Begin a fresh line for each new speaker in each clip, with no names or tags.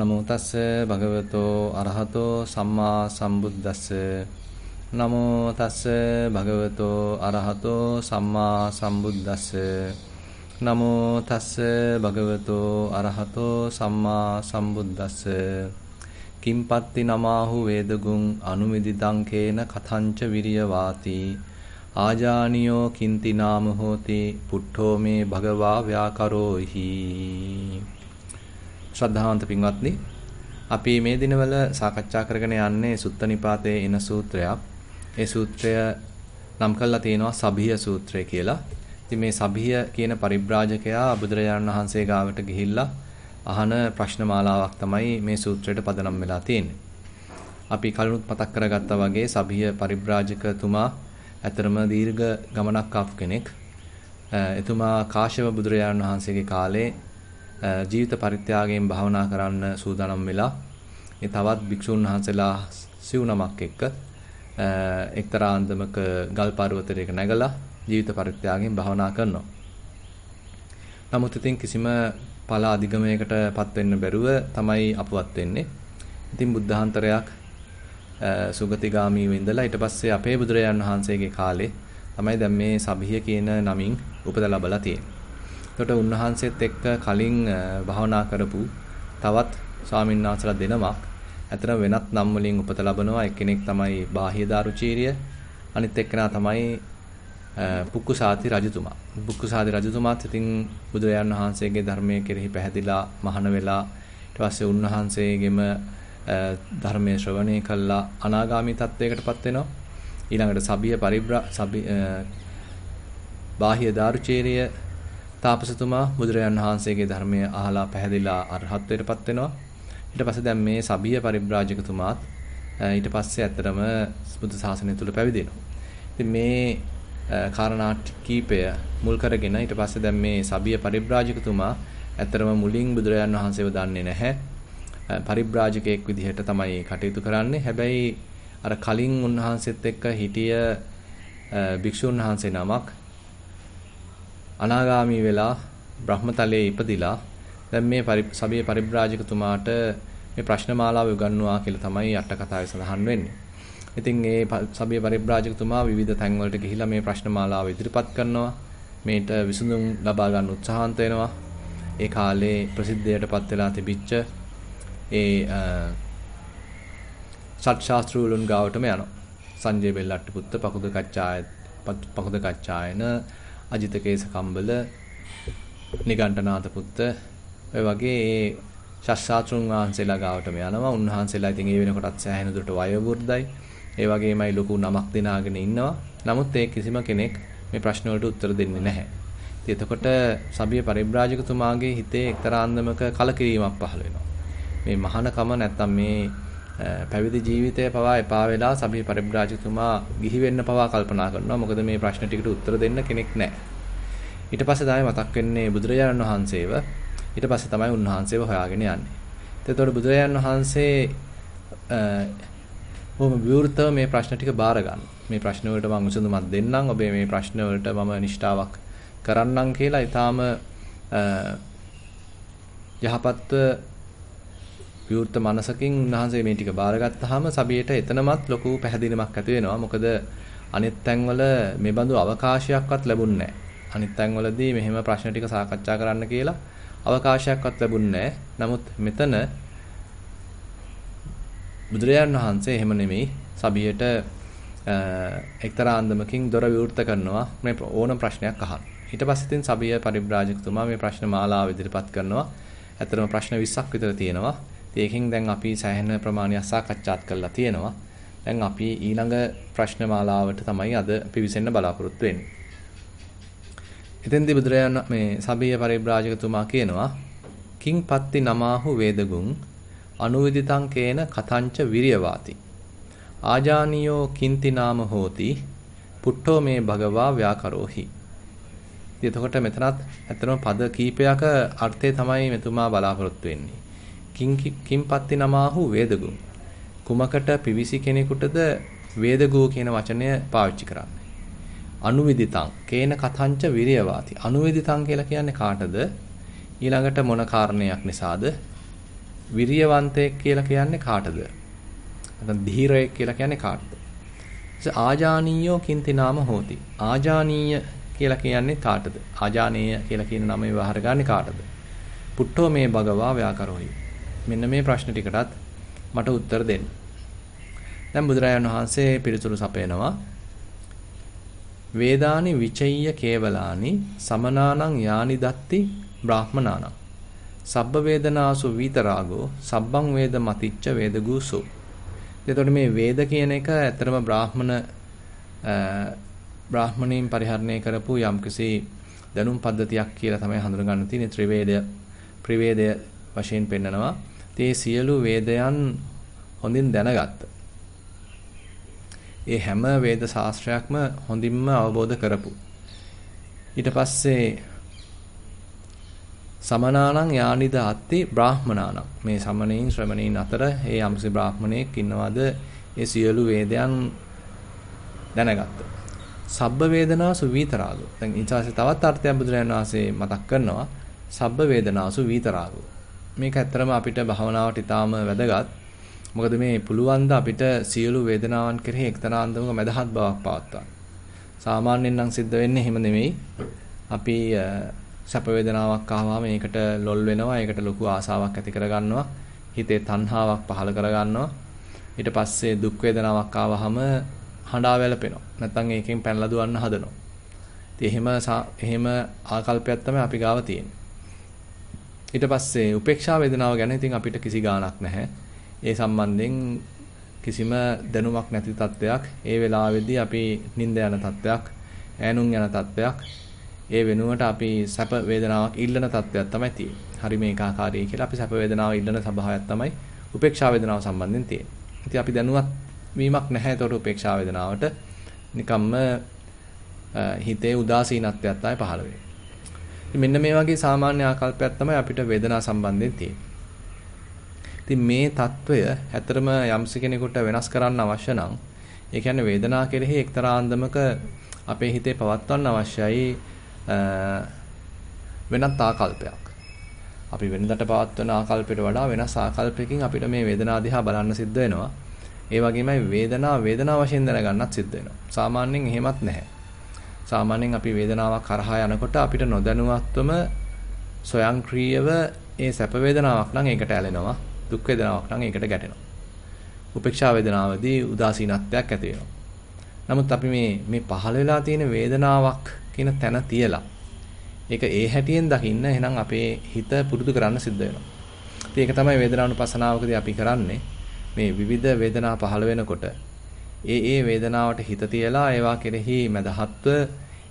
නමෝ තස්ස භගවතෝ අරහතෝ සම්මා සම්බුද්දස්ස නමෝ තස්ස භගවතෝ අරහතෝ සම්මා සම්බුද්දස්ස නමෝ තස්ස භගවතෝ අරහතෝ සම්මා සම්බුද්දස්ස කිම්පත්ති නමාහු වේදගුං අනුමිදිතං කේන කතංච විරිය වාති ආජානියෝ කින්ති නාම හෝති පුට්ඨෝ මේ භගවා ව්‍යාකරෝහි ශ්‍රද්ධාවන්ත පින්වත්නි අපි මේ දිනවල සාකච්ඡා කරගෙන යන්නේ සුත්ත නිපාතයේ එන සූත්‍රයක්. ඒ සූත්‍රය නම් කරලා තියෙනවා සබිය සූත්‍රය කියලා. ඉතින් මේ සබිය කියන පරිබ්‍රාජකයා බුදුරජාණන් වහන්සේ ගාවට ගිහිල්ලා අහන ප්‍රශ්න මාලාවක් තමයි මේ සූත්‍රයට පදනම් වෙලා තියෙන්නේ. අපි කලිනුත් මතක් කරගත්තා වගේ සබිය පරිබ්‍රාජකතුමා ඇතරම දීර්ඝ ගමනක් ආපු කෙනෙක්. එතුමා කාශ්‍යප බුදුරජාණන් වහන්සේගේ කාලේ ජීවිත පරිත්‍යාගයෙන් භාවනා කරන්න සූදානම් වෙලා ඒ තවත් භික්ෂුන් වහන්සේලා සිවුනමක් එක්ක එක්තරා අන්දමක ගල් පර්වතයක නැගලා ජීවිත පරිත්‍යාගයෙන් භාවනා කරනවා. නමුත් ඉතින් කිසිම පළ අධිගමයකටපත් වෙන්න බැරුව තමයි අපවත් වෙන්නේ. ඉතින් බුද්ධාන්තරයක් සුගතිගාමීව ඉඳලා ඊට පස්සේ අපේ බුදුරජාන් වහන්සේගේ කාලේ තමයි දැන් මේ සබිහිය කියන නමින් උපත ලැබලා තියෙන්නේ. එතකොට උන්වහන්සේත් එක්ක කලින් භවනා කරපු තවත් ස්වාමීන් වහන්සේලා දෙනමක් අතන වෙනත් නම් වලින් උපත ලබනවා එක්කෙනෙක් තමයි බාහ්‍ය දාරුචීරිය අනිත් එක්කෙනා තමයි පුක්කුසාති රජතුමා පුක්කුසාති රජතුමාත් ඉතින් බුදුරජාන් වහන්සේගේ ධර්මයේ කෙරෙහි පැහැදිලා මහාන වෙලා ඊට පස්සේ උන්වහන්සේගෙම ධර්මයේ ශ්‍රවණය කළා අනාගාමී තත්වයකටපත් වෙනවා ඊළඟට සබිය පරිබ්‍ර සබි බාහ්‍ය දාරුචීරිය තාපසතුමා බුදුරජාන් වහන්සේගේ ධර්මය අහලා පැහැදිලා අරහත්ත්වයටපත් වෙනවා. ඊට පස්සේ දැන් මේ සබිය පරිබ්‍රාජකතුමාත් ඊට පස්සේ ඇත්තටම බුදු සාසනය තුල පැවිදෙනවා. ඉතින් මේ කාරණා කීපය මුල් කරගෙන ඊට පස්සේ දැන් මේ සබිය පරිබ්‍රාජකතුමා ඇත්තරම මුලින් බුදුරජාන් වහන්සේව දන්නේ නැහැ. පරිබ්‍රාජකයෙක් විදිහට තමයි කටයුතු කරන්නේ. හැබැයි අර කලින් උන්වහන්සේත් එක්ක හිටිය භික්ෂුන් වහන්සේ නමක් අනාගාමී වෙලා බ්‍රහ්මතලයේ ඉපදිලා දැන් මේ සභියේ පරිබ්‍රාජකතුමාට මේ ප්‍රශ්න මාලාව උගන්වනවා කියලා තමයි අට කතාවේ සඳහන් වෙන්නේ. ඉතින් ඒ සභියේ පරිබ්‍රාජකතුමා විවිධ තැන්වලට ගිහිලා මේ ප්‍රශ්න මාලාව ඉදිරිපත් කරනවා. මේට විසඳුම් ලබා ගන්න උත්සාහන්ත වෙනවා. ඒ කාලේ ප්‍රසිද්ධයටපත් වෙලා තිබිච්ච ඒ සත්‍ශාස්ත්‍රූලුන් ගාවටම යනවා. සංජය බෙල්ලට්ටපුත්ත පකුද කච්චායත් පකුද කච්චායන අජිත කේසකම්බල නිගණ්ඨනාත පුත්ත ඔය වගේ ඒ ශස්ත්‍රාතුන් වහන්සේලා ගාවටම යනවා. උන්වහන්සේලා ඉතින් ඒ වෙනකොටත් සෑහෙන දුරට වයෝවෘද්ධයි. ඒ වගේමයි ලොකු නමක් දිනාගෙන ඉන්නවා. නමුත් ඒ කිසිම කෙනෙක් මේ ප්‍රශ්න වලට උත්තර දෙන්නේ නැහැ. ඉතින් එතකොට සබිය පරිබ්‍රාජකතුමාගේ හිතේ එක්තරා අන්දමක කලකිරීමක් පහළ වෙනවා. මේ මහානකම නැත්තම් මේ පැවිදි ජීවිතය පවා එපා වෙලා සබී පරිබ්‍රාජකතුමා ගිහි වෙන්න පවා කල්පනා කරනවා. මොකද මේ ප්‍රශ්න ටිකට උත්තර දෙන්න කෙනෙක් නැහැ. ඊට පස්සේ තමයි මතක් වෙන්නේ බුදුරජාණන් වහන්සේව. ඊට පස්සේ තමයි උන්වහන්සේව හොයාගෙන යන්නේ. එතකොට බුදුරජාණන් වහන්සේ බොහොම විවෘතව මේ ප්‍රශ්න ටික බාර ගන්න. මේ ප්‍රශ්න වලට මම උසඳුමක් දෙන්නම්. ඔබේ මේ ප්‍රශ්න වලට මම නිෂ්ඨාවක් කරන්නම් කියලා ඊටාම යහපත්ව විවුර්ත මනසකින් උන්වහන්සේ මේ ටික බාරගත්තාම සබියට එතනමත් ලොකු පැහැදිලිමක් ඇති වෙනවා. මොකද අනිත් තැන්වල මේ බඳු අවකාශයක්වත් ලැබුණේ නැහැ. අනිත් තැන්වලදී මෙහෙම ප්‍රශ්න ටික සාකච්ඡා කරන්න කියලා අවකාශයක්වත් ලැබුණේ නමුත් මෙතන බුදුරජාණන් වහන්සේ එහෙම නෙමෙයි සබියට එක්තරා අන්දමකින් දොර විවෘත කරනවා මේ ඕන ප්‍රශ්නයක් අහන්න. ඊට පස්සේ තින් සබිය පරිබ්‍රාජකතුමා මේ ප්‍රශ්න මාලාව ඉදිරිපත් කරනවා. ඇත්තටම ප්‍රශ්න 20ක් විතර තියෙනවා. ඒකෙන් දැන් අපි සෑහෙන ප්‍රමාණයක් සාකච්ඡාත් කරලා තියෙනවා. දැන් අපි ඊළඟ ප්‍රශ්න මාලාවට තමයි අද පිවිසෙන්න බලාපොරොත්තු වෙන්නේ. එතෙන්දී බුදුරජාණන් මේ සබිය පරිබ්‍රාජකතුමා කියනවා කිං පත්ති නමාහු වේදගුං අනුවිදිතං කේන කතංච විරියවාති ආජානියෝ කින්ති නාම හෝති පුට්ඨෝ මේ භගවා ව්‍යාකරෝහි එතකොට මෙතනත් ඇත්තම පද කීපයක අර්ථය තමයි මෙතුමා බලාපොරොත්තු වෙන්නේ කිම්පත්ති නමාහු වේදගෝ කුමකට පිවිසි කෙනෙකුටද වේදගෝ කියන වචනය පාවිච්චි කරන්නේ අනුවිදිතං කේන කතංච විරියවාති අනුවිදිතං කියලා කියන්නේ කාටද ඊළඟට මොන කාරණයක් නිසාද විරියවන්තයෙක් කියලා කියන්නේ කාටද නැත්නම් ධීරයෙක් කියලා කියන්නේ කාටද ආජානීයෝ කින්ති නාම හෝති ආජානීය කියලා කියන්නේ කාටද ආජානීය කියලා කියන නම ව්‍යවහාර ගන්න කාටද පුට්ටෝ මේ භගවා ව්‍යාකරෝහි මෙන්න මේ ප්‍රශ්න ටිකටත් මට උත්තර දෙන්න. දැන් බුදුරජාණන් වහන්සේ පිළිතුරු සපයනවා. වේදානි විචය්‍ය කේවලානි සමනානං යානි දත්ති බ්‍රාහ්මනානං. සබ්බ වේදනාසු විතරාගෝ සබ්බං වේද මතිච්ච වේදගූසෝ. එතකොට මේ වේද කියන එක ඇත්තටම බ්‍රාහ්මණ බ්‍රාහ්මණීන් පරිහරණය කරපු යම්කිසි දැනුම් පද්ධතියක් කියලා තමයි හඳුනගන්න තියෙන්නේ ත්‍රිවේදය ප්‍රවේදය වශයෙන් පෙන්නනවා. ඒ සියලු වේදයන් හොඳින් දැනගත්ත. ඒ හැම වේද ශාස්ත්‍රයක්ම හොඳින්ම අවබෝධ කරපු. ඊට පස්සේ සමනානං යානිද අත්ති බ්‍රාහමනානං මේ සමණයින් ශ්‍රමණයින් අතර ඒ යම්සි බ්‍රාහමණයෙක් ඉන්නවද ඒ සියලු වේදයන් දැනගත්තා. සබ්බ වේදනාසු විතරාගෝ. දැන් ඊට පස්සේ තවත් අර්ථයක් බුදුරජාණන් වහන්සේ මතක් කරනවා. සබ්බ වේදනාසු විතරාගෝ. මේක ඇත්තරම අපිට භවනාවට ඉතාම වැදගත්. මොකද මේ පුළුවන් ද අපිට සියලු වේදනාවන් කෙරෙහි එක්තරා අන්දමක මැදහත් බවක් පවත්වා. සාමාන්‍යයෙන් නම් සිද්ධ වෙන්නේ එහෙම නෙමෙයි. අපි සැප වේදනාවක් ආවම ඒකට ලොල් වෙනවා, ඒකට ලොකු ආසාවක් ඇති කරගන්නවා, හිතේ තණ්හාවක් පහළ කරගන්නවා. ඊට පස්සේ දුක් වේදනාවක් ආවහම හඬා වැළපෙනවා. නැත්නම් ඒකෙන් පැනලා දුවන්න හදනවා. ඉතින් එහෙම එහෙම ආකල්පයක් තමයි අපි ගාව තියෙන්නේ. ඊට පස්සේ උපේක්ෂා වේදනාව ගැන ඉතින් අපිට කිසි ගාණක් නැහැ. ඒ සම්බන්ධයෙන් කිසිම දැනුමක් නැති තත්වයක්. ඒ වෙලාවේදී අපි නිින්ද යන තත්වයක්, ඈනුම් යන තත්වයක්, ඒ වෙනුවට අපි සැප වේදනාවක් ඉල්ලන තත්වයක් තමයි තියෙන්නේ. හරි මේක ආකාරයේ කියලා අපි සැප වේදනාව ඉල්ලන ස්වභාවයක් තමයි උපේක්ෂා වේදනාව සම්බන්ධයෙන් තියෙන්නේ. ඉතින් අපි දැනුවත් වීමක් නැහැ ඒතකොට උපේක්ෂා වේදනාවට නිකම්ම හිතේ උදාසීනත්වයක් තමයි පහළ වෙන්නේ. මෙන්න මේ වගේ සාමාන්‍ය ආකල්පයක් තමයි අපිට වේදනා සම්බන්ධයෙන් තියෙන්නේ. ඉතින් මේ తত্ত্বය ඇතරම යම්සි කෙනෙකුට වෙනස් කරන්න අවශ්‍ය නම් ඒ කියන්නේ වේදනා කෙරෙහි එක්තරා අන්දමක අපේ හිතේ පවත්වන්න අවශ්‍යයි වෙනත් ආකල්පයක්. අපි වෙනදට පවත්වන ආකල්පයට වඩා වෙනස් ආකල්පයකින් අපිට මේ වේදනාව දිහා බලන්න සිද්ධ වෙනවා. ඒ වගේමයි වේදනාව වේදනාව වශයෙන් දැනගන්නත් සිද්ධ වෙනවා. සාමාන්‍යයෙන් එහෙමත් නැහැ. සාමාන්‍යයෙන් අපි වේදනාවක් කරහා යනකොට අපිට නොදැනුවත්වම ස්වයංක්‍රීයව ඒ සැප වේදනාවක් නම් ඒකට ඇලෙනවා දුක් වේදනාවක් නම් ඒකට ගැටෙනවා උපේක්ෂා වේදනාවදී උදාසීනත්වයක් ඇති වෙනවා නමුත් අපි මේ මේ පහළ වෙලා තියෙන වේදනාවක් කියන තැන තියලා ඒක ඒ හැටියෙන් දකින්න එහෙනම් අපේ හිත පුරුදු කරන්න සිද්ධ වෙනවා ඉතින් ඒක තමයි වේදනානුපසනාවකදී අපි කරන්නේ මේ විවිධ වේදනා පහළ වෙනකොට ඒ ඒ වේදනාවට හිත තියලා ඒවා කෙරෙහි මදහත්ව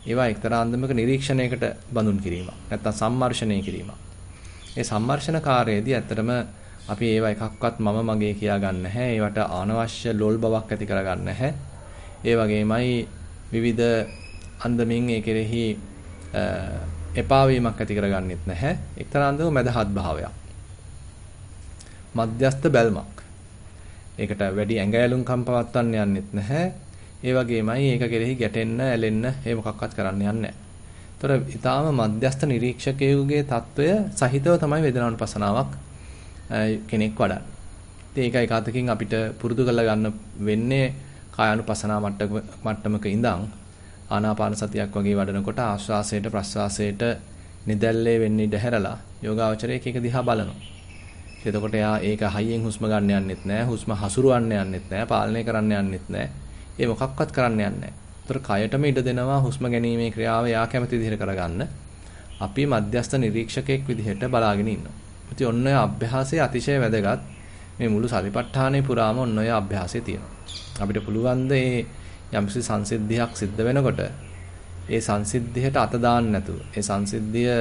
ඒවා එක්තරා අන්දමක නිරීක්ෂණයකට බඳුන් කිරීමක්. නැත්තම් සම්මර්ෂණය කිරීමක්. ඒ සම්මර්ෂණ කාර්යයේදී ඇත්තටම අපි ඒවා එකක්වත් මම මගේ කියා ගන්න නැහැ. ඒවට අනවශ්‍ය ලොල් බවක් ඇති කර ගන්න නැහැ. ඒ වගේමයි විවිධ අන්දමින් ඒ කෙරෙහි එපා වීමක් ඇති කරගන්නෙත් නැහැ. එක්තරා අන්දමක මදහත් භාවයක්. මධ්‍යස්ත බැල්මක්. ඒකට වැඩි ඇඟැලුම්කම් පවත්වන්න යන්නෙත් නැහැ. ඒ වගේමයි ඒක කෙරෙහි ගැටෙන්න, ඇලෙන්න ඒ මොකක්වත් කරන්න යන්නේ නැහැ. ඒතොර ඊටාම මධ්‍යස්ථ නිරීක්ෂකයෙකුගේ తত্ত্বය සහිතව තමයි වේදනානුපසනාවක් කෙනෙක් වඩන්නේ. ඉතින් ඒකයි කාතකින් අපිට පුරුදු කරලා ගන්න වෙන්නේ කායानुපසනා මට්ටමක ඉඳන් ආනාපාන සතියක් වගේ වඩනකොට ආශ්වාසයට ප්‍රශ්වාසයට නිදැල්ලේ වෙන්නේ ඉඩ හැරලා යෝගාවචරයේ එක දිහා බලනවා. එතකොට එයා ඒක හයියෙන් හුස්ම ගන්න යන්නෙත් නෑ, හුස්ම හසුරවන්න යන්නෙත් නෑ, පාලනය කරන්න යන්නෙත් නෑ. ඒ මොකක්වත් කරන්න යන්නේ නෑ. ඒතර කයටම ඉඩ දෙනවා හුස්ම ගැනීමේ ක්‍රියාව එයා කැමති විදිහට කරගන්න. අපි මධ්‍යස්ථ නිරීක්ෂකයෙක් විදිහට බලාගෙන ඉන්නවා. ඉතින් ඔන්න ඔය අභ්‍යාසය අතිශය වැදගත්. මේ මුළු සතිපට්ඨානේ පුරාම ඔන්න ඔය අභ්‍යාසය තියෙනවා. අපිට පුළුවන් ද මේ යම්සි සංසිද්ධියක් සිද්ධ වෙනකොට ඒ සංසිද්ධියට අත දාන්න නැතුව ඒ සංසිද්ධිය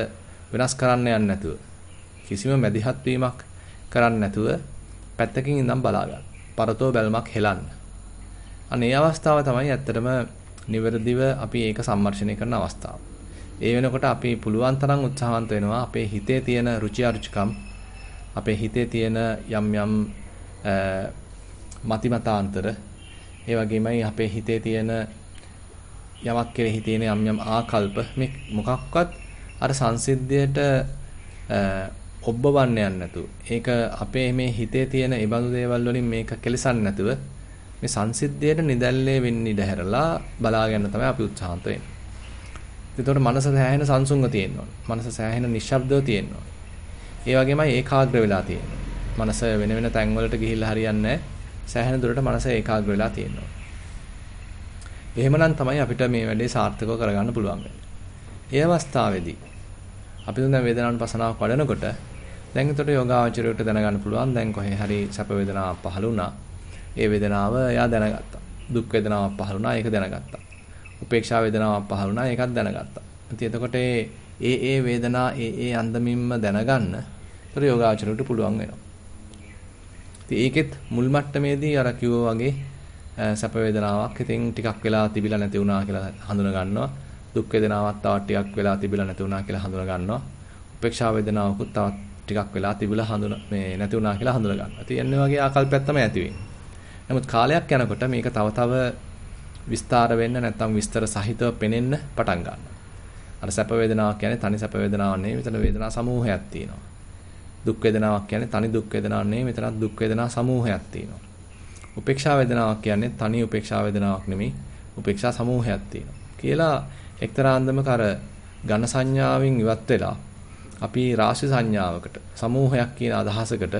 වෙනස් කරන්න යන්න නැතුව කිසිම මැදිහත් වීමක් කරන්නේ නැතුව පැත්තකින් ඉඳන් බලා ගන්න. පරතෝ බැලමක් හෙලන්න. අනේ අවස්ථාව තමයි ඇත්තටම නිවැරදිව අපි ඒක සම්මර්ෂණය කරන අවස්ථාව. ඒ වෙනකොට අපි පුළුවන් තරම් උත්සාහවන්ත වෙනවා අපේ හිතේ තියෙන රුචි අරුචිකම් අපේ හිතේ තියෙන යම් යම් මතිමතාන්තර ඒ වගේමයි අපේ හිතේ තියෙන යමක් කෙරෙහි තියෙන යම් යම් ආකල්ප මේ මොකක්වත් අර සංසිද්ධියට ඔබ්බවන්න යන්න නැතුව ඒක අපේ මේ හිතේ තියෙන ඊබඳු දේවල් වලින් මේක කෙලසන්න නැතුව මේ සංසිද්ධියට නිදැල්ලේ වෙන්න ඉඩ හැරලා බලාගෙන තමයි අපි උත්සාහන්ත වෙන්නේ. එතකොට මනස සෑහෙන සංසුන්ව තියෙනවා. මනස සෑහෙන නිශ්ශබ්දව තියෙනවා. ඒ වගේමයි ඒකාග්‍ර වෙලා තියෙනවා. මනස වෙන වෙන තැන් වලට ගිහිල්ලා හරියන්නේ නැහැ. සෑහෙන දුරට මනස ඒකාග්‍ර වෙලා තියෙනවා. එහෙමනම් තමයි අපිට මේ වැඩේ සාර්ථකව කරගන්න පුළුවන් වෙන්නේ. ඒ අවස්ථාවේදී අපි තුන් දැන් වේදනාවන් පසනාවක් වඩනකොට දැන් එතකොට යෝගාවචරයට දැනගන්න පුළුවන් දැන් කොහේ හරි සැප වේදනාවක් පහළ වුණා. ඒ වේදනාව එයා දැනගත්තා. දුක් වේදනාවක් පහළ වුණා ඒක දැනගත්තා. උපේක්ෂා වේදනාවක් පහළ වුණා ඒකත් දැනගත්තා. ඉතින් එතකොට ඒ ඒ වේදනා ඒ ඒ අන්දමින්ම දැනගන්න එතකොට යෝගාචරයට පුළුවන් වෙනවා. ඉතින් ඒකෙත් මුල් මට්ටමේදී අර කිව්වා වගේ සැප වේදනාවක් ඉතින් ටිකක් වෙලා තිබිලා නැති වුණා කියලා හඳුනා ගන්නවා. දුක් වේදනාවක් තවත් ටිකක් වෙලා තිබිලා නැති වුණා කියලා හඳුනා ගන්නවා. උපේක්ෂා වේදනාවකුත් තවත් ටිකක් වෙලා තිබිලා හඳුන මේ නැති වුණා කියලා හඳුන ගන්නවා. ඉතින් එන්නේ වගේ ආකල්පයක් තමයි ඇති වෙන්නේ. නමුත් කාලයක් යනකොට මේක තව තව විස්තර වෙන්න නැත්නම් විස්තර සහිතව පෙනෙන්න පටන් ගන්නවා. අර සැප වේදනාවක් කියන්නේ තනි සැප වේදනාවක් නෙවෙයි මෙතන වේදනා සමූහයක් තියෙනවා. දුක් වේදනාවක් කියන්නේ තනි දුක් වේදනාවක් නෙවෙයි මෙතන දුක් වේදනා සමූහයක් තියෙනවා. උපේක්ෂා වේදනාවක් කියන්නේ තනි උපේක්ෂා වේදනාවක් නෙමෙයි උපේක්ෂා සමූහයක් තියෙනවා. කියලා එක්තරා අන්දමක අර ඝන සංඥාවෙන් ඉවත් වෙලා අපි රාශි සංඥාවකට සමූහයක් කියන අදහසකට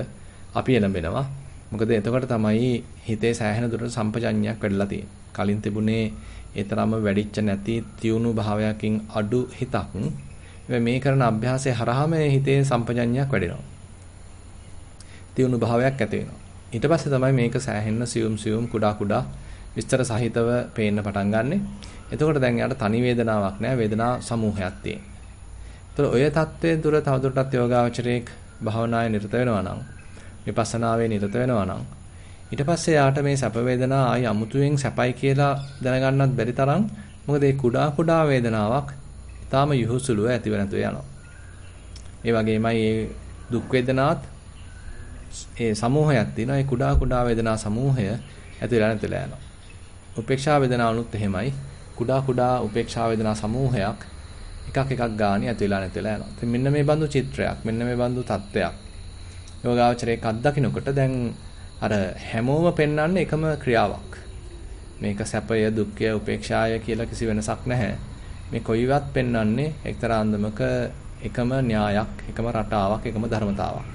අපි එළඹෙනවා. මොකද එතකොට තමයි හිතේ සෑහෙන දුරට සම්පජඤ්ඤයක් වැඩිලා තියෙන්නේ. කලින් තිබුණේ ඒ තරම්ම වැඩිච්ච නැති තියුණු භාවයකින් අඩු හිතක්. මේ කරන අභ්‍යාසය හරහාම හිතේ සම්පජඤ්ඤයක් වැඩෙනවා. තියුණු භාවයක් ඇති වෙනවා. ඊට පස්සේ තමයි මේක සෑහෙන්න සියුම් සියුම් කුඩා කුඩා විස්තර සහිතව පේන්න පටන් ගන්නෙ. එතකොට දැන් යාට තනි වේදනාවක් නෑ වේදනා සමූහයක් තියෙනවා. එතකොට ඔය தත්ත්වයේ දුර තවදුරටත් යෝගාවචරයේක් භාවනාවේ නිරත වෙනවා නම් විපස්සනාවේ නිරත වෙනවා නම් ඊට පස්සේ යාට මේ සැප වේදනා ආයි අමුතුවෙන් සැපයි කියලා දැනගන්නත් බැරි තරම් මොකද මේ කුඩා කුඩා වේදනාවක් ඊටාම යහුසුලුව ඇතිව නැතුව යනවා. ඒ වගේමයි මේ දුක් වේදනාත් ඒ සමූහයක් තියෙනවා. ඒ කුඩා කුඩා වේදනා සමූහය ඇතිවලා නැතිලා යනවා. උපේක්ෂා වේදනාවනුත් එහෙමයි. කුඩා කුඩා උපේක්ෂා වේදනා සමූහයක් එකක් එකක් ගානේ ඇති වෙලා නැතිලා යනවා. ඉතින් මෙන්න මේ බඳු චිත්‍රයක්, මෙන්න මේ බඳු තත්වයක්. යෝගාචරයේක් අත්දකින්නකොට දැන් අර හැමෝම පෙන්වන්නේ එකම ක්‍රියාවක්. මේක සැපය, දුක්ඛය, උපේක්ෂාය කියලා කිසි වෙනසක් නැහැ. මේ කොයිවත් පෙන්වන්නේ එක්තරා අන්දමක එකම න්‍යායක්, එකම රටාවක්, එකම ධර්මතාවක්.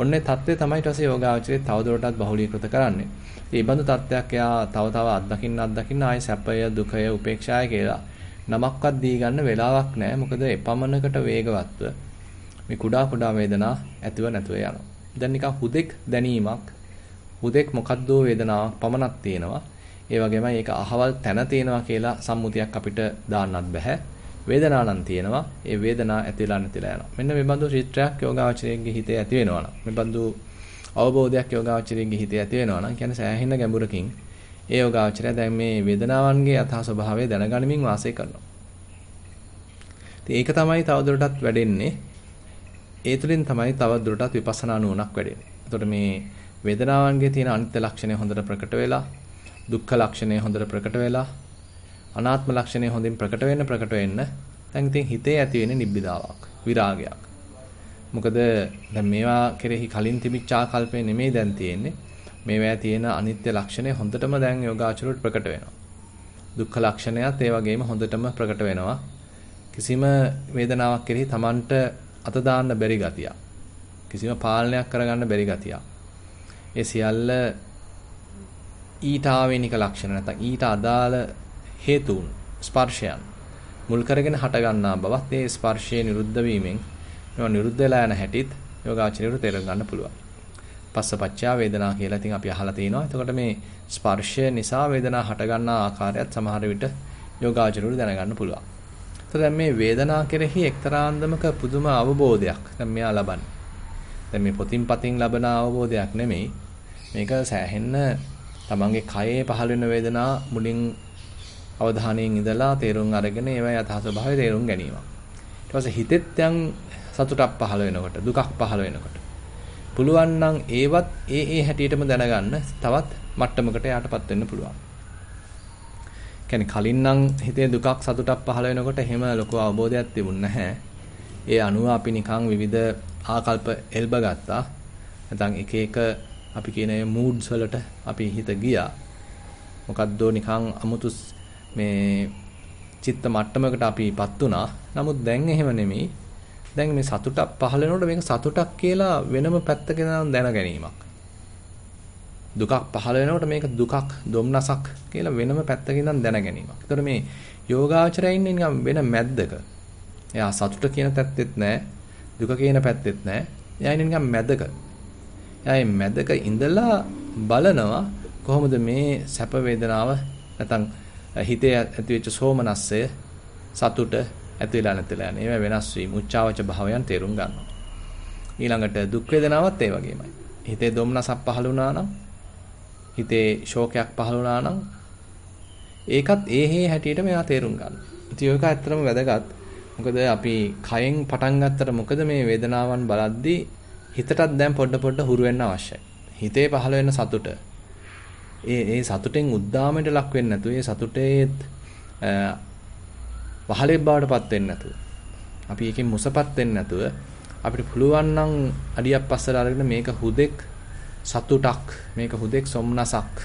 ඔන්නේ தත්ත්වය තමයි ඊට පස්සේ යෝගාචරයේ තවදුරටත් බහුලීකృత කරන්නේ. ඉතින් මේ බඳු தත්ත්වයක් එයා තව තව අත්දකින්න අත්දකින්න ආයේ සැපය, දුකය, උපේක්ෂාය කියලා නමක්වත් දී ගන්න වෙලාවක් නැහැ. මොකද එපමණකට වේගවත්ව මේ කුඩා කුඩා වේදනා ඇතිව නැතුව යනවා. දැන් නිකන් හුදෙක් දැනීමක් හුදෙක් මොකද්දෝ වේදනාවක් පමණක් තියෙනවා. ඒ වගේමයි ඒක අහවල් තැන තියෙනවා කියලා සම්මුතියක් අපිට දාන්නත් බෑ. වේදනා නම් තියෙනවා. ඒ වේදනා ඇතිලා නැතිලා යනවා. මෙන්න මේ බඳු චිත්‍රයක් යෝගාචරයේ හිතේ ඇති වෙනවා නම් මේ බඳු අවබෝධයක් යෝගාචරයේ හිතේ ඇති වෙනවා නම් කියන්නේ සෑහෙන ගැඹුරකින් ඒ යෝගාචරය දැන් මේ වේදනාවන්ගේ යථා ස්වභාවය දැනගනිමින් වාසය කරනවා. ඉතින් ඒක තමයි තවදුරටත් වැඩෙන්නේ. ඒ තුළින් තමයි තවදුරටත් විපස්සනා නුවණක් වැඩෙන්නේ. එතකොට මේ වේදනාවන්ගේ තියෙන අනිත්‍ය ලක්ෂණය හොඳට ප්‍රකට වෙලා, දුක්ඛ ලක්ෂණය හොඳට ප්‍රකට වෙලා, අනාත්ම ලක්ෂණය හොඳින් ප්‍රකට වෙන්න ප්‍රකට වෙන්න දැන් ඉතින් හිතේ ඇති වෙන නිබ්බිදාවක්, විරාගයක්. මොකද දැන් මේවා කෙරෙහි කලින් තිබිච්ච ආකල්පය නෙමෙයි දැන් තියෙන්නේ. මේවැය තියෙන අනිත්‍ය ලක්ෂණය හොඳටම දැන් යෝගාචරයට ප්‍රකට වෙනවා. දුක්ඛ ලක්ෂණයත් ඒ වගේම හොඳටම ප්‍රකට වෙනවා. කිසිම වේදනාවක් කෙරෙහි Tamanට අත දාන්න බැරි ගතියක්. කිසිම පාලනයක් කරගන්න බැරි ගතියක්. ඒ සියල්ල ඊට ආවේනික ලක්ෂණ නැත්නම් ඊට අදාළ හේතුන් ස්පර්ශයන් මුල් කරගෙන හට ගන්නා බවත් ඒ ස්පර්ශයේ නිරුද්ධ වීමෙන් ඒවා නිරුද්ධ වෙලා යන හැටිත් යෝගාචරයට තේරුම් ගන්න පුළුවන්. පස්සපච්චා වේදනා කියලා ඉතින් අපි අහලා තිනවා. එතකොට මේ ස්පර්ශය නිසා වේදනා හටගන්නා ආකාරයත් සමහර විට යෝගාචරවල දැනගන්න පුළුවන්. එතකොට දැන් මේ වේදනා කෙරෙහි එක්තරාන්දමක පුදුම අවබෝධයක් දැන් මෙයා ලබන්නේ. දැන් මේ පොතින් පතින් ලබන අවබෝධයක් නෙමෙයි. මේක සෑහෙන්න තමන්ගේ කයේ පහළ වෙන වේදනා මුලින් අවධානයෙන් ඉඳලා තේරුම් අරගෙන ඒවා යථා ස්වභාවය තේරුම් ගැනීම. ඊට පස්සේ හිතෙත් යම් සතුටක් පහළ වෙනකොට දුකක් පහළ වෙනකොට පුළුවන් නම් ඒවත් ඒ ඒ හැටියටම දැනගන්න තවත් මට්ටමකට යටපත් වෙන්න පුළුවන්. කියන්නේ කලින් නම් හිතේ දුකක් සතුටක් පහළ වෙනකොට එහෙම ලොකු අවබෝධයක් තිබුණ නැහැ. ඒ අනුව අපි නිකන් විවිධ ආකල්ප එල්බ ගත්තා. නැත්නම් එක එක අපි කියන මේ moods වලට අපි හිත ගියා. මොකද්දෝ නිකන් අමුතු මේ චිත්ත මට්ටමකට අපිපත් වුණා. නමුත් දැන් එහෙම නෙමෙයි. දැන් මේ සතුටක් පහළ වෙනකොට මේක සතුටක් කියලා වෙනම පැත්තකින් දැන ගැනීමක්. දුකක් පහළ වෙනකොට මේක දුකක් දුම්නසක් කියලා වෙනම පැත්තකින් දැන ගැනීමක්. ඒතර මේ යෝගාචරය ඉන්නේ නිකන් වෙන මැද්දක. එයා සතුට කියන පැත්තෙත් නැහැ. දුක කියන පැත්තෙත් නැහැ. එයා ඉන්නේ නිකන් මැදක. එයා මැදක ඉඳලා බලනවා කොහොමද මේ සැප වේදනාව නැතනම් හිතේ ඇතිවෙච්ච සෝමනස්සය සතුට ඇති වෙලා නැතිලා යන ඒවා වෙනස් වීම උච්චාවච භාවයන් තේරුම් ගන්නවා ඊළඟට දුක් වේදනාවත් ඒ වගේමයි හිතේ දොම්නසක් පහළ වුණා නම් හිතේ ශෝකයක් පහළ වුණා නම් ඒකත් ඒ හේ හැටියට මෙයා තේරුම් ගන්න ඉතින් ඒක ඇත්තටම වැදගත් මොකද අපි කයෙන් පටන් ගත්තට මොකද මේ වේදනාවන් බලද්දී හිතටත් දැන් පොඩ පොඩ හුරු වෙන්න අවශ්‍යයි හිතේ පහළ වෙන සතුට ඒ ඒ සතුටෙන් උද්දාමයට ලක් වෙන්නේ නැතුව ඒ සතුටේ වහලෙක් බවටපත් වෙන්නේ නැතුව. අපි එකෙන් මුසපත් වෙන්නේ නැතුව අපිට පුළුවන් නම් අඩියක් පස්සට අරගෙන මේක හුදෙක් සතුටක් මේක හුදෙක් සොම්නසක්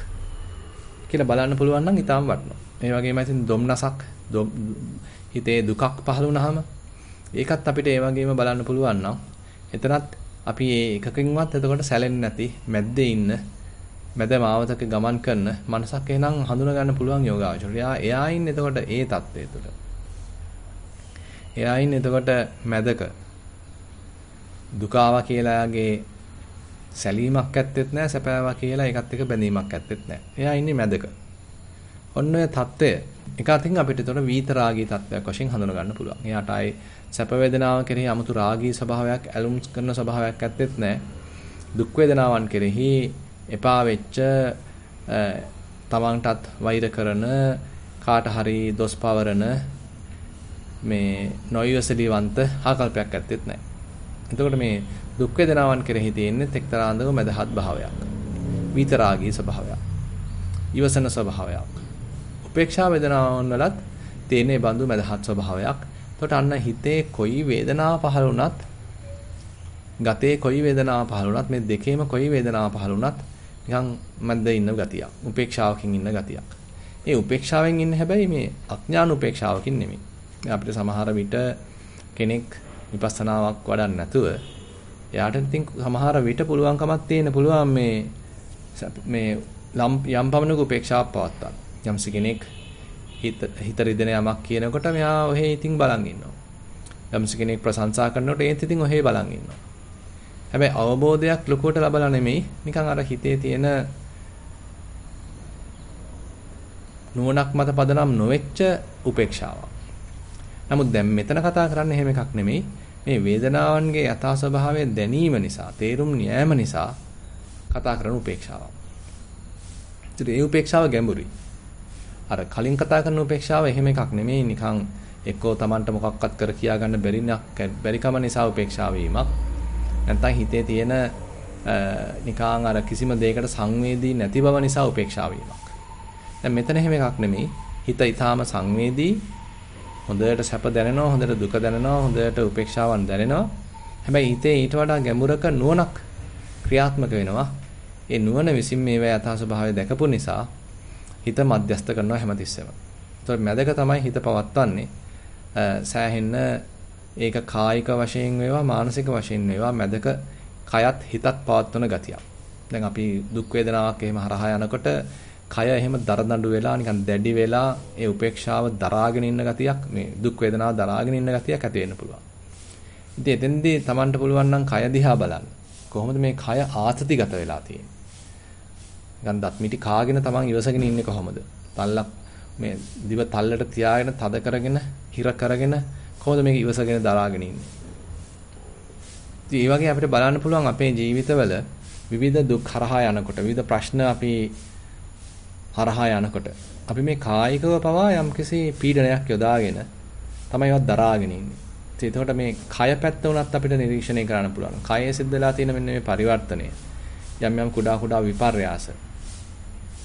කියලා බලන්න පුළුවන් නම් ඊටාම් වටනවා. මේ වගේම ඉතින් දොම්නසක් හිතේ දුකක් පහළ වුණාම ඒකත් අපිට ඒ වගේම බලන්න පුළුවන් නම් එතනත් අපි ඒ එකකින්වත් එතකොට සැලෙන්නේ නැති මැද්දේ ඉන්න මැද මාවතක ගමන් කරන මනසක් එහෙනම් හඳුනා ගන්න පුළුවන් යෝගාචරය. එයා එයා ඉන්නේ එතකොට ඒ தත්ත්වය තුළ. එයා ඉන්නේ එතකොට මැදක. දුකාවා කියලාගේ සැලීමක් ඇත්තෙත් නැහැ සැපෑවා කියලා ඒකත් එක බැඳීමක් ඇත්තෙත් නැහැ. එයා ඉන්නේ මැදක. ඔන්න ඔය தත්ත්වය එක අතින් අපිට එතකොට වීතරාගී තත්ත්වයක් වශයෙන් හඳුනා ගන්න පුළුවන්. එයාට ආයේ සැප වේදනාව කෙරෙහි 아무තු රාගී ස්වභාවයක් ඇලුම් කරන ස්වභාවයක් ඇත්තෙත් නැහැ. දුක් වේදනාවන් කෙරෙහි එපා වෙච්ච තමන්ටත් වෛර කරන කාට හරි දොස් පවරන මේ නොයවසලිවන්ත ආකල්පයක් ඇත්තෙත් නැහැ. එතකොට මේ දුක් වේදනාවන් කෙරෙහි තියෙන්නේ එක්තරා අන්දමක මදහත් භාවයක්. විතරාගී ස්වභාවයක්. ඊවසන ස්වභාවයක්. උපේක්ෂා වේදනාවන් වලත් තියෙන බඳු මදහත් ස්වභාවයක්. එතකොට අන්න හිතේ කොයි වේදනාව පහළ වුණත් ගතේ කොයි වේදනාව පහළ වුණත් මේ දෙකේම කොයි වේදනාව පහළ වුණත් නිකන් මැද්ද ඉන්න ගතියක්. උපේක්ෂාවකින් ඉන්න ගතියක්. ඒ උපේක්ෂාවෙන් ඉන්න හැබැයි මේ අඥාන උපේක්ෂාවකින් නෙමෙයි. අපිට සමහර විට කෙනෙක් විපස්සනාවක් වඩන්නේ නැතුව එයාට ඉතින් සමහර විට පුළුවන්කමක් තියෙන පුළුවන් මේ මේ යම් පමණක උපේක්ෂාවක් පවත්තා. යම්සි කෙනෙක් හිත හිත රිදෙන යමක් කියනකොට මෙයා ඔහේ ඉතින් බලන් ඉන්නවා. යම්සි කෙනෙක් ප්‍රශංසා කරනකොට ඒත් ඉතින් ඔහේ බලන් ඉන්නවා. හැබැයි අවබෝධයක් ලොකුවට ලබලා නෙමෙයි නිකන් අර හිතේ තියෙන නුවණක් මත පදනම් නොවෙච්ච උපේක්ෂාවක්. නමුත් දැන් මෙතන කතා කරන්නේ එහෙම එකක් නෙමෙයි. මේ වේදනාවන්ගේ යථා ස්වභාවය දැනීම නිසා, තේරුම් නියෑම නිසා කතා කරන උපේක්ෂාව. ඒතර ඒ උපේක්ෂාව ගැඹුරුයි. අර කලින් කතා කරන උපේක්ෂාව එහෙම එකක් නෙමෙයි නිකන් එක්කෝ Tamanට මොකක්වත් කර කියා ගන්න බැරි බැරිකම නිසා උපේක්ෂාව වීමක්. නැත්නම් හිතේ තියෙන නිකන් අර කිසිම දෙයකට සංවේදී නැති බව නිසා උපේක්ෂාව වීමක්. දැන් මෙතන එහෙම එකක් නෙමෙයි. හිත ඊටාම සංවේදී හොඳට සැප දැනෙනවා, හොඳට දුක දැනෙනවා, හොඳට උපේක්ෂාවන් දැනෙනවා. හැබැයි හිතේ ඊට වඩා ගැඹුරක නුවණක් ක්‍රියාත්මක වෙනවා. ඒ නුවණ විසින් මේවා යථා ස්වභාවය දැකපු නිසා හිත මධ්‍යස්ත කරනවා හැමතිස්සෙම. ඒතකොට මැදක තමයි හිත පවත්වන්නේ. සෑහෙන්න ඒක කායික වශයෙන් වේවා මානසික වශයෙන් වේවා මැදක කයත් හිතත් පවත්වන ගතියක්. දැන් අපි දුක් වේදනාවක් එහෙම හරහා යනකොට කය එහෙම දරදඬු වෙලා නිකන් දැඩි වෙලා ඒ උපේක්ෂාව දරාගෙන ඉන්න ගතියක් මේ දුක් වේදනාව දරාගෙන ඉන්න ගතියක් ඇති වෙන්න පුළුවන්. ඉතින් එතෙන්දී Tamanට පුළුවන් නම් කය දිහා බලන්න. කොහොමද මේ කය ආතතිගත වෙලා තියෙන්නේ? නිකන් දත් මිටි කාගෙන Taman ඉවසගෙන ඉන්නේ කොහොමද? තල්ලක් මේ දිව තල්ලට තියාගෙන තද කරගෙන හිර කරගෙන කොහොමද මේක ඉවසගෙන දරාගෙන ඉන්නේ? ඉතින් මේ වගේ අපිට බලන්න පුළුවන් අපේ ජීවිතවල විවිධ දුක් හරහා යනකොට විවිධ ප්‍රශ්න අපි හරහා යනකොට අපි මේ කායිකව පවා යම්කිසි පීඩනයක් යොදාගෙන තමයි ඒවත් දරාගෙන ඉන්නේ. ඒතකොට මේ කය පැත්ත උනත් අපිට නිරීක්ෂණය කරන්න පුළුවන්. කයේ සිද්ධ වෙලා තියෙන මෙන්න මේ පරිවර්තනය. යම් යම් කුඩා කුඩා විපර්යාස.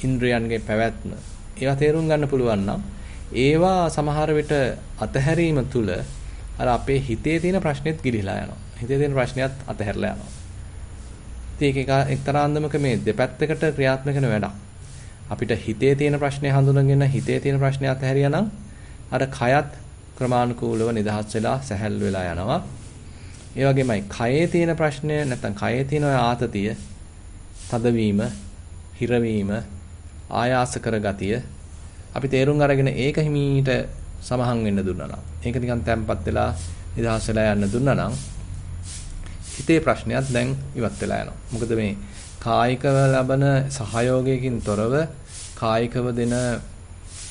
ඉන්ද්‍රයන්ගේ පැවැත්ම. ඒවා තේරුම් ගන්න පුළුවන් නම් ඒවා සමහර විට අතහැරීම තුළ අර අපේ හිතේ තියෙන ප්‍රශ්නෙත් ගිලිලා යනවා. හිතේ තියෙන ප්‍රශ්නයත් අතහැරලා යනවා. ඉතින් ඒක එක්තරා අන්දමක මේ දෙපැත්තකට ක්‍රියාත්මක වෙන වැඩක්. අපිට හිතේ තියෙන ප්‍රශ්නේ හඳුනගෙන හිතේ තියෙන ප්‍රශ්නේ අතහැරියා නම් අර කයත් ක්‍රමානුකූලව නිදහස් වෙලා සැහැල්ලු වෙලා යනවා. ඒ වගේමයි කයේ තියෙන ප්‍රශ්නය නැත්නම් කයේ තියෙන ආතතිය, තදවීම, හිරවීම, ආයාස කරගතිය අපි තේරුම් අරගෙන ඒක හිමීට සමහන් වෙන්න දුන්නා නම්, ඒක නිකන් තැම්පත් වෙලා නිදහස් වෙලා යන්න දුන්නා නම් හිතේ ප්‍රශ්නයක් දැන් ඉවත් වෙලා යනවා. මොකද මේ කායිකව ලබන සහයෝගයකින් තොරව කායිකව දෙන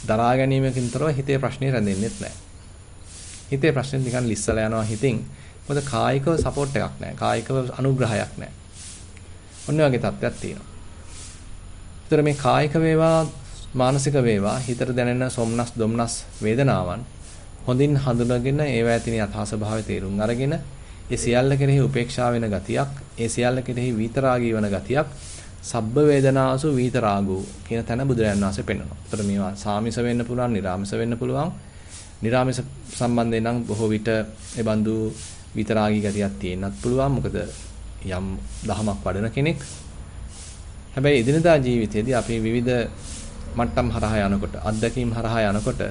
දරා ගැනීමකින් තොරව හිතේ ප්‍රශ්නේ රැඳෙන්නෙත් නැහැ. හිතේ ප්‍රශ්නේ නිකන් ලිස්සලා යනවා හිතින්. මොකද කායිකව සපෝට් එකක් නැහැ. කායිකව අනුග්‍රහයක් නැහැ. ඔන්න වගේ තත්ත්වයක් තියෙනවා. ඒතර මේ කායික වේවා මානසික වේවා හිතට දැනෙන සොම්නස්, දොම්නස් වේදනාවන් හොඳින් හඳුනාගෙන ඒවා ඇතිනේ අතහස භාවයේ තේරුම් අරගෙන ඒ සියල්ල කෙරෙහි උපේක්ෂා වෙන ගතියක්, ඒ සියල්ල කෙරෙහි විතරාගී වෙන ගතියක්, සබ්බ වේදනාසු විතරාගෝ කියන තැන බුදුරජාණන් වහන්සේ පෙන්වනවා. ඒතර මේවා සාමිස වෙන්න පුළුවන්, නිර්ාමිස වෙන්න පුළුවන්. නිර්ාමිස සම්බන්ධයෙන් නම් බොහෝ විට ඒ බඳු විතරාගී ගතියක් තියෙන්නත් පුළුවන්. මොකද යම් දහමක් වඩන කෙනෙක්. හැබැයි එදිනදා ජීවිතයේදී අපි විවිධ මට්ටම් හරහා යනකොට, අත්දැකීම් හරහා යනකොට